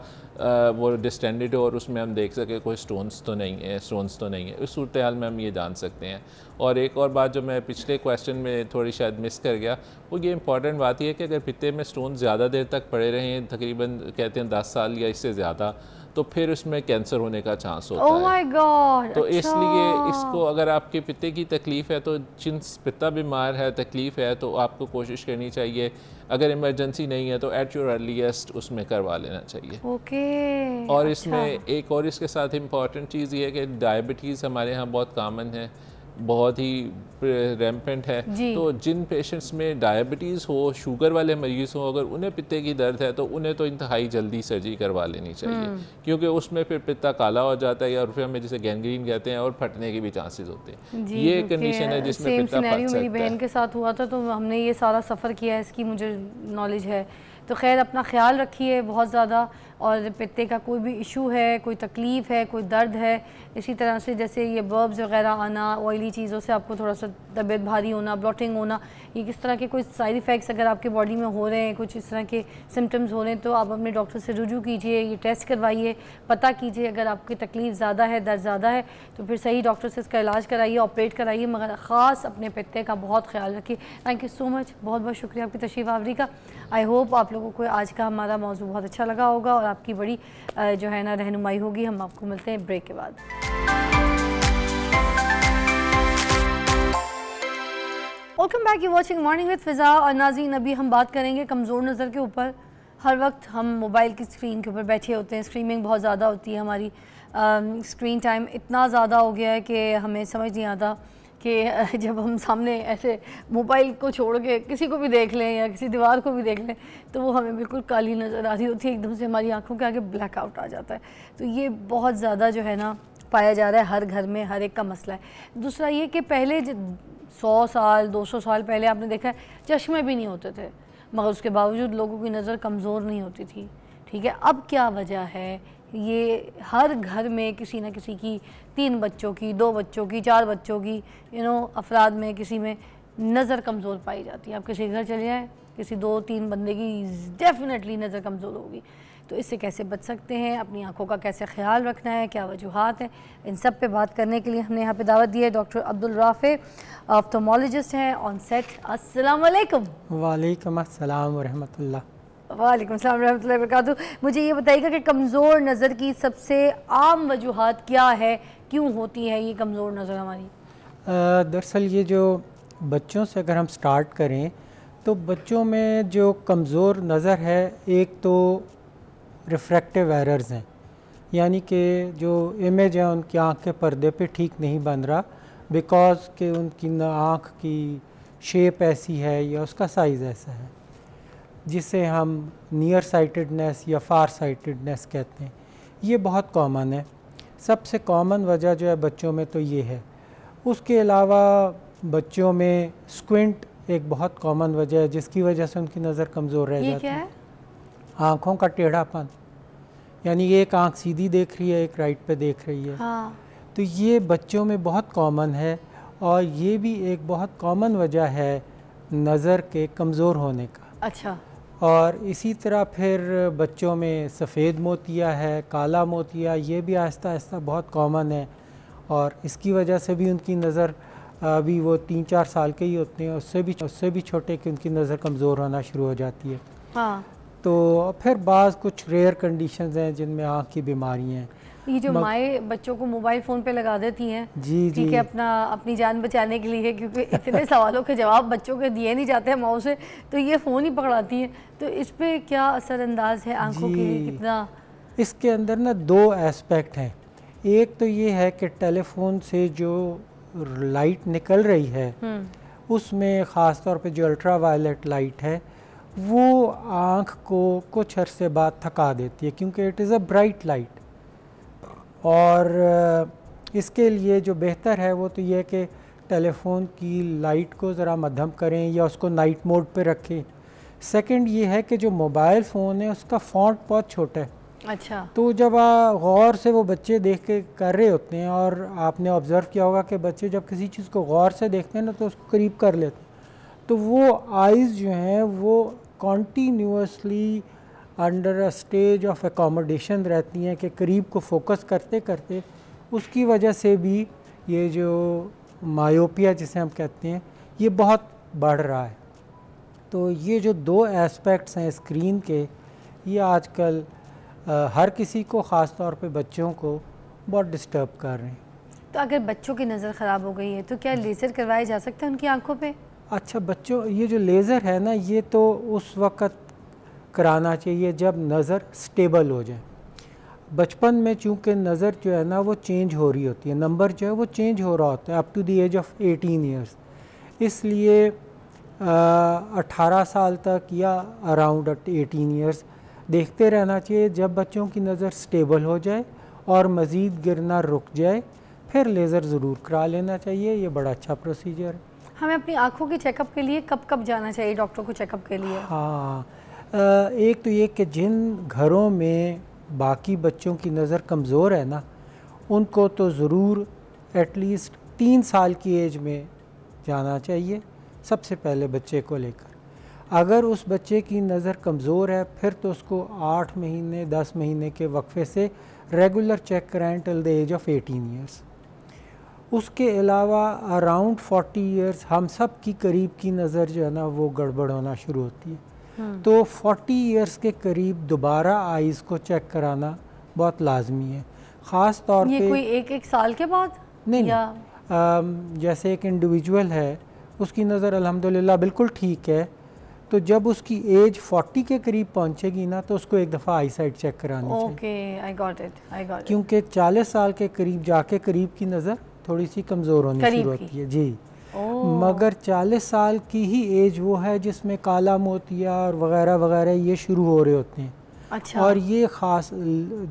वो डिस्टेंडेड हो और उसमें हम देख सकें कोई स्टोन्स तो नहीं है स्टोन्स तो नहीं है इस सूरत हाल में हम ये जान सकते हैं और एक और बात जो मैं पिछले क्वेश्चन में थोड़ी शायद मिस कर गया वो ये इंपॉर्टेंट बात यह है कि अगर पिते में स्टोन ज़्यादा देर तक पड़े रहे हैं तकरीबन कहते हैं दस साल या इससे ज़्यादा तो फिर उसमें कैंसर होने का चांस होता oh है God, तो अच्छा। इसलिए इसको अगर आपके पिते की तकलीफ़ है तो जिन पिता बीमार है तकलीफ़ है तो आपको कोशिश करनी चाहिए अगर इमरजेंसी नहीं है तो एट योर अर्लीस्ट उसमें करवा लेना चाहिए ओके okay, और अच्छा। इसमें एक और इसके साथ इम्पॉर्टेंट चीज़ ये है कि डायबिटीज़ हमारे यहाँ बहुत कामन है बहुत ही रैम्पेंट है तो जिन पेशेंट्स में डायबिटीज़ हो शुगर वाले मरीज़ हो अगर उन्हें पित्ते की दर्द है तो उन्हें तो इंतहाई जल्दी सर्जरी करवा लेनी चाहिए हम्म। क्योंकि उसमें फिर पित्ता काला हो जाता है और फिर हमें जैसे गैंग्रीन कहते हैं और फटने के भी चांसेस होते हैं ये कंडीशन है जिसमें मेरी बहन के साथ हुआ था तो हमने ये सारा सफ़र किया है इसकी मुझे नॉलेज है तो खैर अपना ख्याल रखिए बहुत ज़्यादा और पित्ते का कोई भी इशू है कोई तकलीफ़ है कोई दर्द है इसी तरह से जैसे ये बर्ब्स वगैरह आना ऑयली चीज़ों से आपको थोड़ा सा तबीयत भारी होना ब्लॉटिंग होना ये किस तरह के कोई साइड इफ़ेक्ट्स अगर आपके बॉडी में हो रहे हैं कुछ इस तरह के सिम्टम्स हो रहे हैं तो आप अपने डॉक्टर से रुजू कीजिए ये टेस्ट करवाइए पता कीजिए अगर आपकी तकलीफ़ ज़्यादा है दर्द ज़्यादा है तो फिर सही डॉक्टर से इसका इलाज कराइए ऑपरेट कराइए मगर ख़ास अपने पत्ते का बहुत ख्याल रखिए थैंक यू सो मच बहुत बहुत शुक्रिया आपकी तशीफ आवरी का आई होप आप लोगों को आज का हमारा मौजू बहुत अच्छा लगा होगा और आपकी बड़ी जो है ना रहनुमाई होगी हम आपको मिलते हैं ब्रेक के बाद welcome back you watching morning with Fiza और नाजीन अभी हम बात करेंगे कमज़ोर नज़र के ऊपर हर वक्त हम मोबाइल की स्क्रीन के ऊपर बैठे होते हैं स्ट्रीमिंग बहुत ज़्यादा होती है हमारी स्क्रीन टाइम इतना ज़्यादा हो गया है कि हमें समझ नहीं आता कि जब हम सामने ऐसे मोबाइल को छोड़ के किसी को भी देख लें या किसी दीवार को भी देख लें तो वो हमें बिल्कुल काली नज़र आ रही होती है एकदम से हमारी आंखों के आगे ब्लैकआउट आ जाता है तो ये बहुत ज़्यादा जो है ना पाया जा रहा है हर घर में हर एक का मसला है दूसरा ये कि पहले सौ साल दो सौ साल पहले आपने देखा है चश्मे भी नहीं होते थे मगर उसके बावजूद लोगों की नज़र कमज़ोर नहीं होती थी ठीक है अब क्या वजह है ये हर घर में किसी ना किसी की तीन बच्चों की दो बच्चों की चार बच्चों की यू नो अफराद में किसी में नज़र कमज़ोर पाई जाती है आप किसी घर चले जाएँ किसी दो तीन बंदे की डेफिनेटली नज़र कमज़ोर होगी तो इससे कैसे बच सकते हैं अपनी आंखों का कैसे ख्याल रखना है क्या वजूहत हैं इन सब पे बात करने के लिए हमने यहाँ पे दावत दी है डॉक्टर अब्दुल राफे ऑफ्थोमोलॉजिस्ट हैं ऑन सेट अस्सलाम वालेकुम वालेकुम अस्सलाम वरहमतुल्लाह वालेकुम अस्सलाम रहमतुल्लाह वरकत मुझे ये बताइएगा कि कमज़ोर नज़र की सबसे आम वजूहत क्या है क्यों होती है ये कमज़ोर नज़र हमारी दरअसल ये जो बच्चों से अगर हम स्टार्ट करें तो बच्चों में जो कमज़ोर नज़र है एक तो रिफ्रैक्टिव एरर्स हैं यानी कि जो इमेज है उनकी आँख के पर्दे पे ठीक नहीं बन रहा बिकॉज के उनकी आँख की शेप ऐसी है या उसका साइज़ ऐसा है जिसे हम नियर साइटेडनेस या फार साइटेडनेस कहते हैं ये बहुत कॉमन है सबसे कॉमन वजह जो है बच्चों में तो ये है उसके अलावा बच्चों में स्क्विंट एक बहुत कॉमन वजह है जिसकी वजह से उनकी नज़र कमज़ोर रह जाती है आँखों का टेढ़ापन यानी एक आँख सीधी देख रही है एक राइट पे देख रही है हाँ। तो ये बच्चों में बहुत कॉमन है और ये भी एक बहुत कॉमन वजह है नज़र के कमज़ोर होने का अच्छा और इसी तरह फिर बच्चों में सफ़ेद मोतिया है काला मोतिया ये भी आहिस्ता आहिस्ता बहुत कॉमन है और इसकी वजह से भी उनकी नज़र अभी वो तीन चार साल के ही होते हैं उससे भी उससे भी छोटे कि उनकी नज़र कमज़ोर होना शुरू हो जाती है हाँ। तो फिर बाज़ कुछ रेयर कंडीशंस हैं जिनमें आँख की बीमारियाँ हैं ये जो माए बच्चों को मोबाइल फ़ोन पे लगा देती हैं जी ठीक है अपना अपनी जान बचाने के लिए क्योंकि इतने सवालों के जवाब बच्चों के दिए नहीं जाते हैं माओ से तो ये फ़ोन ही पकड़ाती हैं तो इस पर क्या असरअंदाज है आँखों के लिए कितना इसके अंदर ना दो एस्पेक्ट हैं एक तो ये है कि टेलीफोन से जो लाइट निकल रही है हम्म। उसमें ख़ास तौर पर जो अल्ट्रा वायलेट लाइट है वो आँख को कुछ अरसे बाद थका देती है क्योंकि it is a bright light और इसके लिए जो बेहतर है वो तो ये कि टेलीफोन की लाइट को ज़रा मध्यम करें या उसको नाइट मोड पे रखें सेकंड ये है कि जो मोबाइल फ़ोन है उसका फॉन्ट बहुत छोटा है अच्छा तो जब गौर से वो बच्चे देख के कर रहे होते हैं और आपने ऑब्ज़र्व किया होगा कि बच्चे जब किसी चीज़ को गौर से देखते हैं ना तो उसको करीब कर लेते हैं तो वो आइज़ जो हैं वो continuously under a stage of accommodation रहती हैं कि करीब को फोकस करते करते उसकी वजह से भी ये जो मायोपिया जिसे हम कहते हैं ये बहुत बढ़ रहा है तो ये जो दो एस्पेक्ट्स हैं स्क्रीन के ये आजकल हर किसी को ख़ास तौर पे बच्चों को बहुत डिस्टर्ब कर रहे हैं तो अगर बच्चों की नज़र ख़राब हो गई है तो क्या लेज़र करवाया जा सकते हैं उनकी आँखों पर अच्छा बच्चों ये जो लेज़र है ना ये तो उस वक्त कराना चाहिए जब नज़र स्टेबल हो जाए बचपन में चूँकि नज़र जो है ना वो चेंज हो रही होती है नंबर जो है वो चेंज हो रहा होता है up to the age of 18 years इसलिए अठारह साल तक या अराउंड एटीन ईयर्स देखते रहना चाहिए जब बच्चों की नज़र स्टेबल हो जाए और मज़ीद गिरना रुक जाए फिर लेज़र ज़रूर करा लेना चाहिए ये बड़ा अच्छा प्रोसीजर है हमें अपनी आँखों के चेकअप के लिए कब कब जाना चाहिए डॉक्टर को चेकअप के लिए हाँ एक तो ये कि जिन घरों में बाकी बच्चों की नज़र कमज़ोर है ना उनको तो ज़रूर एटलीस्ट तीन साल की एज में जाना चाहिए सबसे पहले बच्चे को लेकर अगर उस बच्चे की नज़र कमज़ोर है फिर तो उसको आठ महीने दस महीने के वक्फे से रेगुलर चेक कराएं till the age of eighteen years उसके अलावा अराउंड फोर्टी ईयर्स हम सब की करीब की नज़र जो है ना वो गड़बड़ होना शुरू होती है हाँ। तो 40 ईयर्स के करीब दोबारा आईज को चेक कराना बहुत लाजमी है ख़ास तौर पे कोई एक एक साल के बाद नहीं, या? नहीं। आ, जैसे एक इंडिविजुअल है उसकी नज़र अल्हम्दुलिल्लाह बिल्कुल ठीक है तो जब उसकी एज 40 के करीब पहुंचेगी ना तो उसको एक दफ़ा आई साइड चेक करानी okay I got it I got क्योंकि 40 साल के करीब जाके करीब की नज़र थोड़ी सी कमज़ोर होनी शुरू होती है जी Oh. मगर 40 साल की ही एज वो है जिसमें काला मोतिया और वगैरह वगैरह ये शुरू हो रहे होते हैं अच्छा और ये ख़ास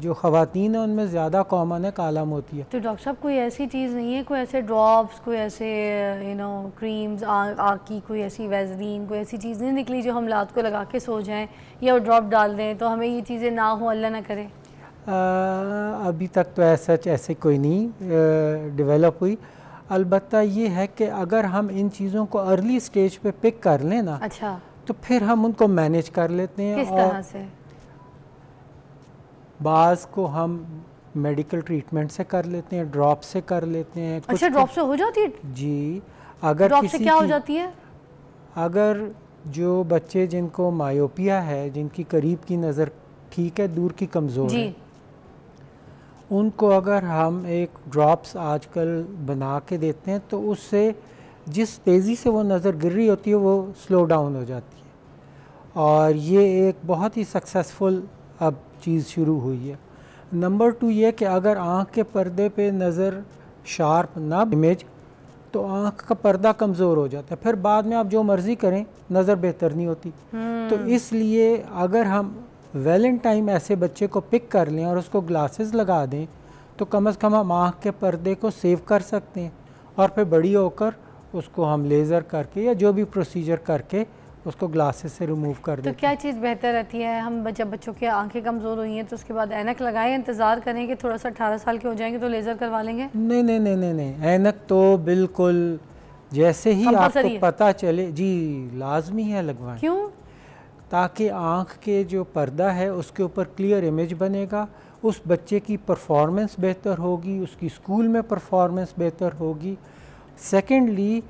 जो खातन है उनमें ज़्यादा कॉमन है काला मोतिया तो डॉक्टर साहब कोई ऐसी चीज़ नहीं है कोई ऐसे ड्रॉप्स कोई ऐसे यू नो क्रीम्स आकी कोई ऐसी वेजलिन कोई ऐसी चीज़ नहीं निकली जो हम लात को लगा के सो जाएं या वो ड्रॉप डाल दें तो हमें ये चीज़ें ना हो अल्लाह ना करे आ, अभी तक तो ऐसा ऐसे कोई नहीं डेवलप हुई अलबत् ये है कि अगर हम इन चीज़ों को अर्ली स्टेज पे पिक कर लें ना अच्छा तो फिर हम उनको मैनेज कर लेते हैं किस और तरह से बाज को हम मेडिकल ट्रीटमेंट से कर लेते हैं ड्रॉप से कर लेते हैं अच्छा ड्रॉप से हो जाती है जी अगर ड्रॉप से क्या हो जाती है अगर जो बच्चे जिनको मायोपिया है जिनकी करीब की नज़र ठीक है दूर की कमज़ोर है उनको अगर हम एक ड्रॉप्स आजकल बना के देते हैं तो उससे जिस तेज़ी से वो नज़र गिर रही होती है वो स्लो डाउन हो जाती है और ये एक बहुत ही सक्सेसफुल अब चीज़ शुरू हुई है नंबर टू ये कि अगर आँख के पर्दे पे नज़र शार्प ना इमेज तो आँख का पर्दा कमज़ोर हो जाता है फिर बाद में आप जो मर्ज़ी करें नज़र बेहतर नहीं होती हम्म। तो इसलिए अगर हम वेल टाइम ऐसे बच्चे को पिक कर लें और उसको ग्लासेस लगा दें तो कम से कम हम आँख के पर्दे को सेव कर सकते हैं और फिर बड़ी होकर उसको हम लेज़र करके या जो भी प्रोसीजर करके उसको ग्लासेस से रिमूव कर दें तो क्या चीज़ बेहतर रहती है हम जब बच्चों की आंखें कमज़ोर हुई हैं तो उसके बाद ऐनक लगाएं इंतज़ार करें कि थोड़ा सा अठारह साल के हो जाएंगे तो लेज़र करवा लेंगे नहीं नहीं नहीं नहीं नहीं ऐनक तो बिल्कुल जैसे ही आपको पता चले जी लाजमी है लगवाएं क्यों ताकि आँख के जो पर्दा है उसके ऊपर क्लियर इमेज बनेगा उस बच्चे की परफॉर्मेंस बेहतर होगी उसकी स्कूल में परफॉर्मेंस बेहतर होगी सेकेंडली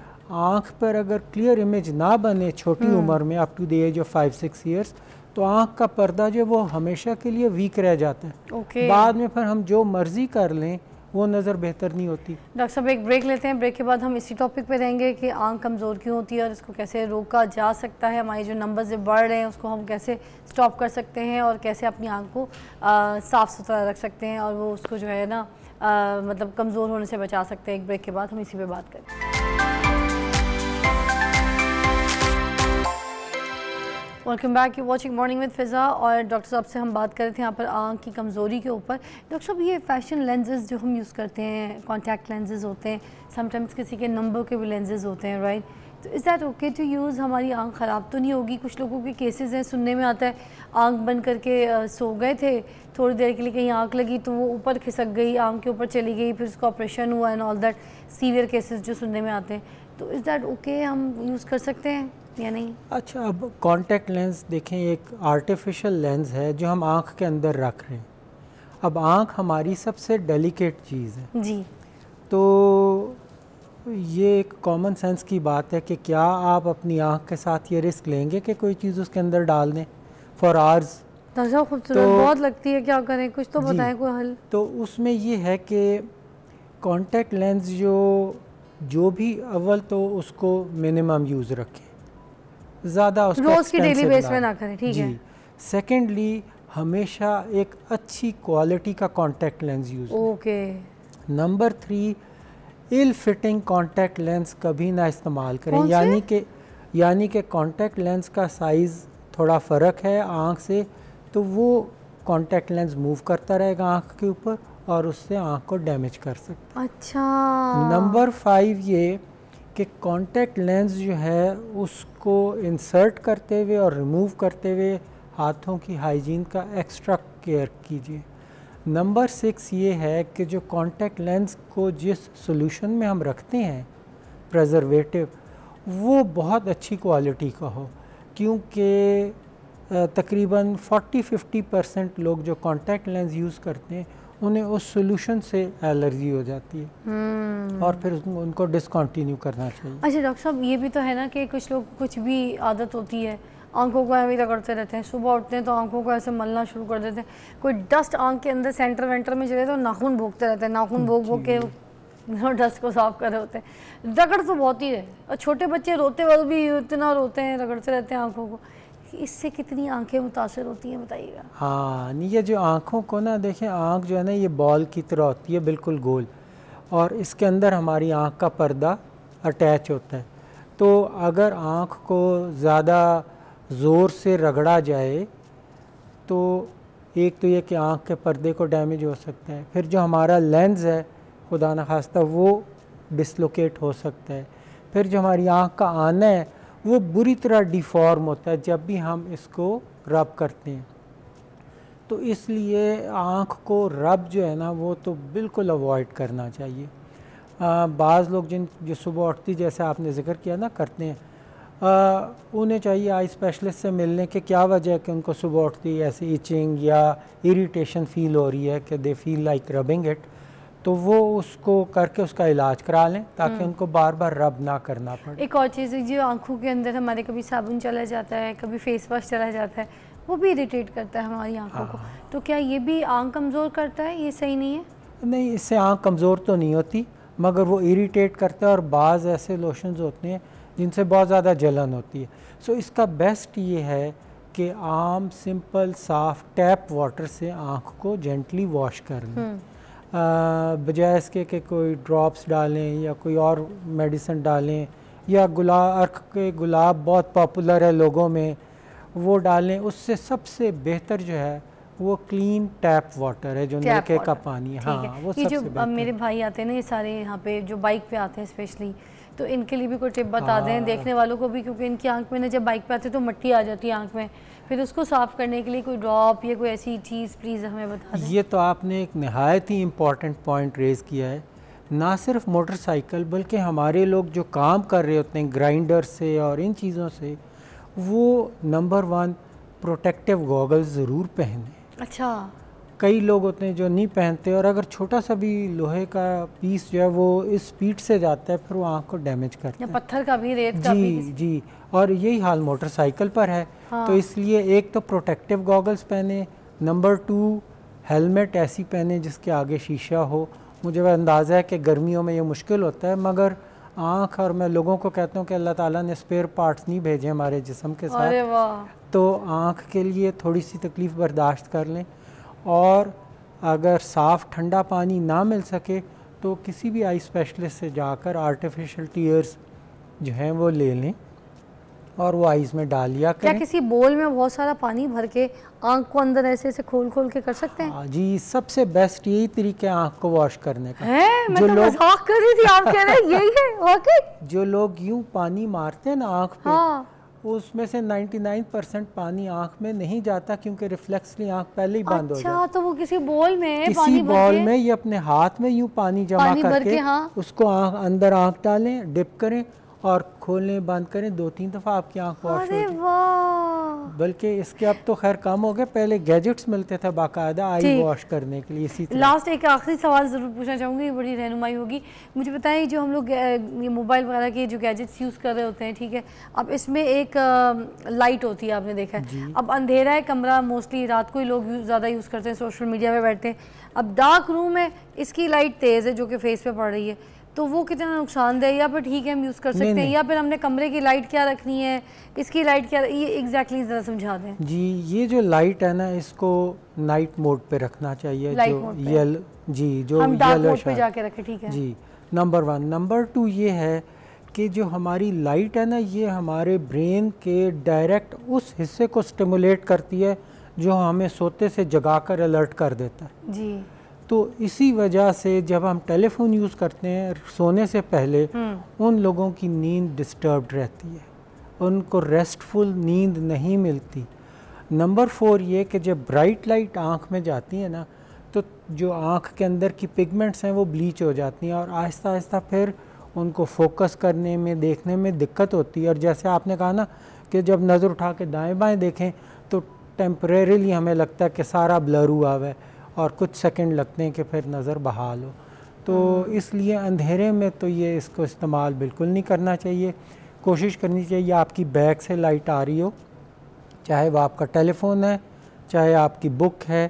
आँख पर अगर क्लियर इमेज ना बने छोटी हम्म। उम्र में up to the age of five six years तो आँख का पर्दा जो वो हमेशा के लिए वीक रह जाता है okay. बाद में फिर हम जो मर्ज़ी कर लें वो नज़र बेहतर नहीं होती डॉक्टर साहब एक ब्रेक लेते हैं ब्रेक के बाद हम इसी टॉपिक पे रहेंगे कि आंख कमज़ोर क्यों होती है और इसको कैसे रोका जा सकता है हमारे जो नंबर्स बढ़ रहे हैं उसको हम कैसे स्टॉप कर सकते हैं और कैसे अपनी आँख को साफ़ सुथरा रख सकते हैं और वो उसको जो है ना आ, मतलब कमज़ोर होने से बचा सकते हैं एक ब्रेक के बाद हम इसी पर बात करें welcome back you watching morning with Fiza और डॉक्टर साहब से हम बात कर रहे थे यहाँ पर आँख की कमज़ोरी के ऊपर डॉक्टर साहब ये फ़ैशन लेंजेज़ जो हम यूज़ करते हैं कॉन्टैक्ट लेंजेज़ होते हैं समटाइम्स किसी के नंबर के भी लेंजेज़ होते हैं राइट तो is that okay to use हमारी आँख ख़राब तो नहीं होगी कुछ लोगों के केसेज हैं सुनने में आता है आँख बंद करके सो गए थे थोड़ी देर के लिए कहीं आँख लगी तो वो ऊपर खिसक गई आँख के ऊपर चली गई फिर उसका ऑपरेशन हुआ and all that severe cases जो सुनने में आते हैं तो इज़ दैट ओके हम यूज़ कर सकते हैं या नहीं अच्छा अब कॉन्टेक्ट लेंस देखें एक आर्टिफिशियल लेंस है जो हम आँख के अंदर रख रहे हैं अब आँख हमारी सबसे डेलिकेट चीज़ है जी तो ये एक कॉमन सेंस की बात है कि क्या आप अपनी आँख के साथ ये रिस्क लेंगे कि कोई चीज़ उसके अंदर डाल दें फॉर आवर्स तो खूबसूरत तो, बहुत लगती है क्या करें कुछ तो बताएं कोई हल तो उसमें ये है कि कॉन्टेक्ट लेंस जो जो भी अव्वल तो उसको मिनिमम यूज़ रखें ज़्यादा रोज़ की डेली बेस में ना करें ठीक है सेकेंडली हमेशा एक अच्छी क्वालिटी का contact lens use okay number three ill fitting contact lens कभी ना इस्तेमाल करें यानी कि यानी कि कॉन्टैक्ट लेंस का साइज़ थोड़ा फ़र्क है आँख से तो वो कॉन्टैक्ट लेंस मूव करता रहेगा आँख के ऊपर और उससे आँख को डैमेज कर सकता अच्छा नंबर फाइव ये कि कांटेक्ट लेंस जो है उसको इंसर्ट करते हुए और रिमूव करते हुए हाथों की हाइजीन का एक्स्ट्रा केयर कीजिए नंबर सिक्स ये है कि जो कांटेक्ट लेंस को जिस सोल्यूशन में हम रखते हैं प्रजर्वेटिव वो बहुत अच्छी क्वालिटी का हो क्योंकि तकरीबन 40-50 परसेंट लोग जो कांटेक्ट लेंस यूज़ करते हैं उन्हें उस सोल्यूशन से एलर्जी हो जाती है हम्म। और फिर उनको डिसकंटिन्यू करना चाहिए अच्छा डॉक्टर साहब ये भी तो है ना कि कुछ लोग कुछ भी आदत होती है आंखों को हमेशा करते रहते हैं सुबह उठते हैं तो आंखों को ऐसे मलना शुरू कर देते हैं कोई डस्ट आंख के अंदर सेंटर वेंटर में चले तो नाखून भोगते रहते हैं नाखून भोग भोग के डस्ट को साफ कर रहे होते हैं रगड़ तो बहुत ही है और छोटे बच्चे रोते वक्त भी इतना रोते हैं रगड़ते रहते हैं आंखों को इससे कितनी आंखें मुतासर होती हैं बताइएगा हाँ ये जो आँखों को ना देखें आँख जो है ना ये बॉल की तरह होती है बिल्कुल गोल और इसके अंदर हमारी आँख का पर्दा अटैच होता है तो अगर आँख को ज़्यादा ज़ोर से रगड़ा जाए तो एक तो ये कि आँख के पर्दे को डैमेज हो सकता है फिर जो हमारा लेंस है खुदा न खास्ता वो डिसलोकेट हो सकता है फिर जो हमारी आँख का आना है वो बुरी तरह डिफॉर्म होता है जब भी हम इसको रब करते हैं तो इसलिए आँख को रब जो है ना वो तो बिल्कुल अवॉइड करना चाहिए बाज़ लोग जिन जो सुबह उठती जैसे आपने जिक्र किया ना करते हैं आ, उन्हें चाहिए आई स्पेशलिस्ट से मिलने के क्या वजह है कि उनको सुबह उठती ऐसी इचिंग या इरीटेशन फील हो रही है कि they feel like rubbing it तो वो उसको करके उसका इलाज करा लें ताकि हम्म। उनको बार बार रब ना करना पड़े एक और चीज़ जो आंखों के अंदर हमारे कभी साबुन चला जाता है कभी फेस वॉश चला जाता है वो भी इरीटेट करता है हमारी आंखों को हाँ। तो क्या ये भी आंख कमज़ोर करता है ये सही नहीं है नहीं इससे आंख कमज़ोर तो नहीं होती मगर वो इरीटेट करता है और बाज़ ऐसे लोशन होते हैं जिनसे बहुत ज़्यादा जलन होती है सो इसका बेस्ट ये है कि आम सिंपल साफ़ टैप वाटर से आँख को जेंटली वॉश कर लें हम्म। बजाय इसके कि कोई ड्रॉप्स डालें या कोई और मेडिसिन डालें या गुला अर्ख के गुलाब बहुत पॉपुलर है लोगों में वो डालें उससे सबसे बेहतर जो है वो क्लीन टैप वाटर है जो नलके का पानी हाँ, है हाँ वो सबसे जो मेरे भाई आते हैं ना ये सारे यहाँ पे जो बाइक पे आते हैं स्पेशली तो इनके लिए भी कोई टिप बता हाँ। दें देखने वालों को भी क्योंकि इनकी आंख में ना जब बाइक पे आते तो मट्टी आ जाती है आंख में फिर उसको साफ़ करने के लिए कोई ड्रॉप या कोई ऐसी चीज़ प्लीज़ हमें बता दें ये तो आपने एक नहायत ही इम्पॉर्टेंट पॉइंट रेज़ किया है ना सिर्फ मोटरसाइकिल बल्कि हमारे लोग जो काम कर रहे होते हैं ग्राइंडर से और इन चीज़ों से वो नंबर वन प्रोटेक्टिव गॉगल्स ज़रूर पहने अच्छा कई लोग होते हैं जो नहीं पहनते और अगर छोटा सा भी लोहे का पीस जो है वो इस स्पीड से जाता है फिर वो आँख को डैमेज करता है पत्थर का भी रेत जी का भी जी और यही हाल मोटरसाइकिल पर है हाँ। तो इसलिए एक तो प्रोटेक्टिव गॉगल्स पहने नंबर टू हेलमेट ऐसी पहने जिसके आगे शीशा हो मुझे वह अंदाज़ा है कि गर्मियों में ये मुश्किल होता है मगर आँख और मैं लोगों को कहता हूँ कि अल्लाह ताला ने स्पेयर पार्ट्स नहीं भेजे हमारे जिसम के साथ तो आँख के लिए थोड़ी सी तकलीफ़ बर्दाश्त कर लें और अगर साफ़ ठंडा पानी ना मिल सके तो किसी भी आई स्पेशलिस्ट से जाकर आर्टिफिशियल टीयर्स जो हैं वो ले लें और वो आइस में डाल लिया करें क्या किसी बोल में बहुत सारा पानी भर के आँख को अंदर ऐसे ऐसे खोल खोल के कर सकते हैं हाँ जी सबसे बेस्ट यही तरीके आँख को वॉश करने का है? मैं जो तो लोग मजाक कर रही थी आप कह रहे हैं यही है ओके जो लोग यूं पानी मारते हैं ना आँख पे हाँ। उसमें से 99 परसेंट पानी आंख में नहीं जाता क्योंकि रिफ्लेक्सली आंख पहले ही बंद अच्छा, हो जाता है तो वो किसी बॉल में किसी पानी बॉल में ये अपने हाथ में यूं पानी जमा पानी करके हाँ। उसको आंख अंदर आंख डालें डिप करें और खोलें बंद करें दो तीन दफ़ा आपकी आँख वॉश हो जाए बल्कि इसके अब तो खैर कम हो गए पहले गैजेट्स मिलते थे बाकायदा आई वॉश करने के लिए इसी तरह लास्ट एक आखिरी सवाल ज़रूर पूछना चाहूँगी बड़ी रहनुमाई होगी मुझे बताएं जो हम लोग ये मोबाइल वगैरह के जो गैजेट्स यूज़ कर रहे होते हैं ठीक है अब इसमें एक लाइट होती है आपने देखा है अब अंधेरा है कमरा मोस्टली रात को ही लोग ज़्यादा यूज़ करते हैं सोशल मीडिया पर बैठते हैं अब डार्क रूम है इसकी लाइट तेज़ है जो कि फेस पे पड़ रही है तो वो कितना नुकसानदेह या फिर ठीक है हम यूज़ कर सकते हैं या फिर हमने कमरे की लाइट क्या रखनी है इसकी लाइट क्या ये एग्जैक्टली ज़रा समझा दें जी ये जो लाइट है ना इसको नाइट मोड पे रखना चाहिए जो येल जी जो हम डार्क मोड पे जाके रखें ठीक है जी नंबर वन नंबर टू ये है कि जो हमारी लाइट है ना ये हमारे ब्रेन के डायरेक्ट उस हिस्से को स्टिमुलेट करती है जो हमें सोते से जगा कर अलर्ट कर देता है जी तो इसी वजह से जब हम टेलीफोन यूज़ करते हैं सोने से पहले हम्म। उन लोगों की नींद डिस्टर्ब रहती है उनको रेस्टफुल नींद नहीं मिलती नंबर फोर ये कि जब ब्राइट लाइट आँख में जाती है ना तो जो आँख के अंदर की पिगमेंट्स हैं वो ब्लीच हो जाती हैं और आहिस्ता आहिस्ता फिर उनको फोकस करने में देखने में दिक्कत होती है और जैसे आपने कहा ना कि जब नज़र उठा के दाएँ बाएँ देखें तो टेम्परेली हमें लगता है कि सारा ब्लर हुआ हुआ है और कुछ सेकंड लगते हैं कि फिर नज़र बहाल हो तो हम्म। इसलिए अंधेरे में तो ये इसको इस्तेमाल बिल्कुल नहीं करना चाहिए कोशिश करनी चाहिए आपकी बैग से लाइट आ रही हो चाहे वह आपका टेलीफोन है चाहे आपकी बुक है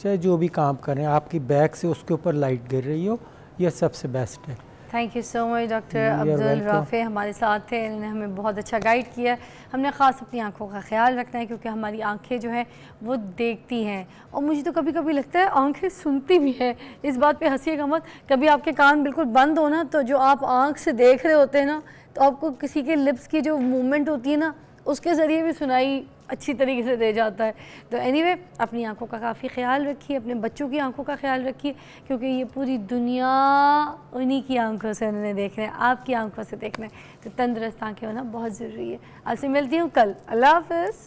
चाहे जो भी काम करें आपकी बैग से उसके ऊपर लाइट गिर रही हो यह सबसे बेस्ट है thank you so much doctor Abdul Rafe हमारे साथ थे इन्होंने हमें बहुत अच्छा गाइड किया हमने ख़ास अपनी आंखों का ख्याल रखना है क्योंकि हमारी आंखें जो हैं वो देखती हैं और मुझे तो कभी कभी लगता है आंखें सुनती भी हैं इस बात पे का मत कभी आपके कान बिल्कुल बंद हो ना तो जो आप आँख से देख रहे होते हैं ना तो आपको किसी के लिप्स की जो मूवमेंट होती है ना उसके ज़रिए भी सुनाई अच्छी तरीके से दे जाता है तो एनी anyway, अपनी आँखों का काफ़ी ख्याल रखिए अपने बच्चों की आँखों का ख्याल रखिए क्योंकि ये पूरी दुनिया उन्हीं की आँखों से उन्हें देखना है आपकी आँखों से देखना है तो तंदुरुस्त आँखें होना बहुत ज़रूरी है आपसे मिलती हूँ कल अल्लाह हाफ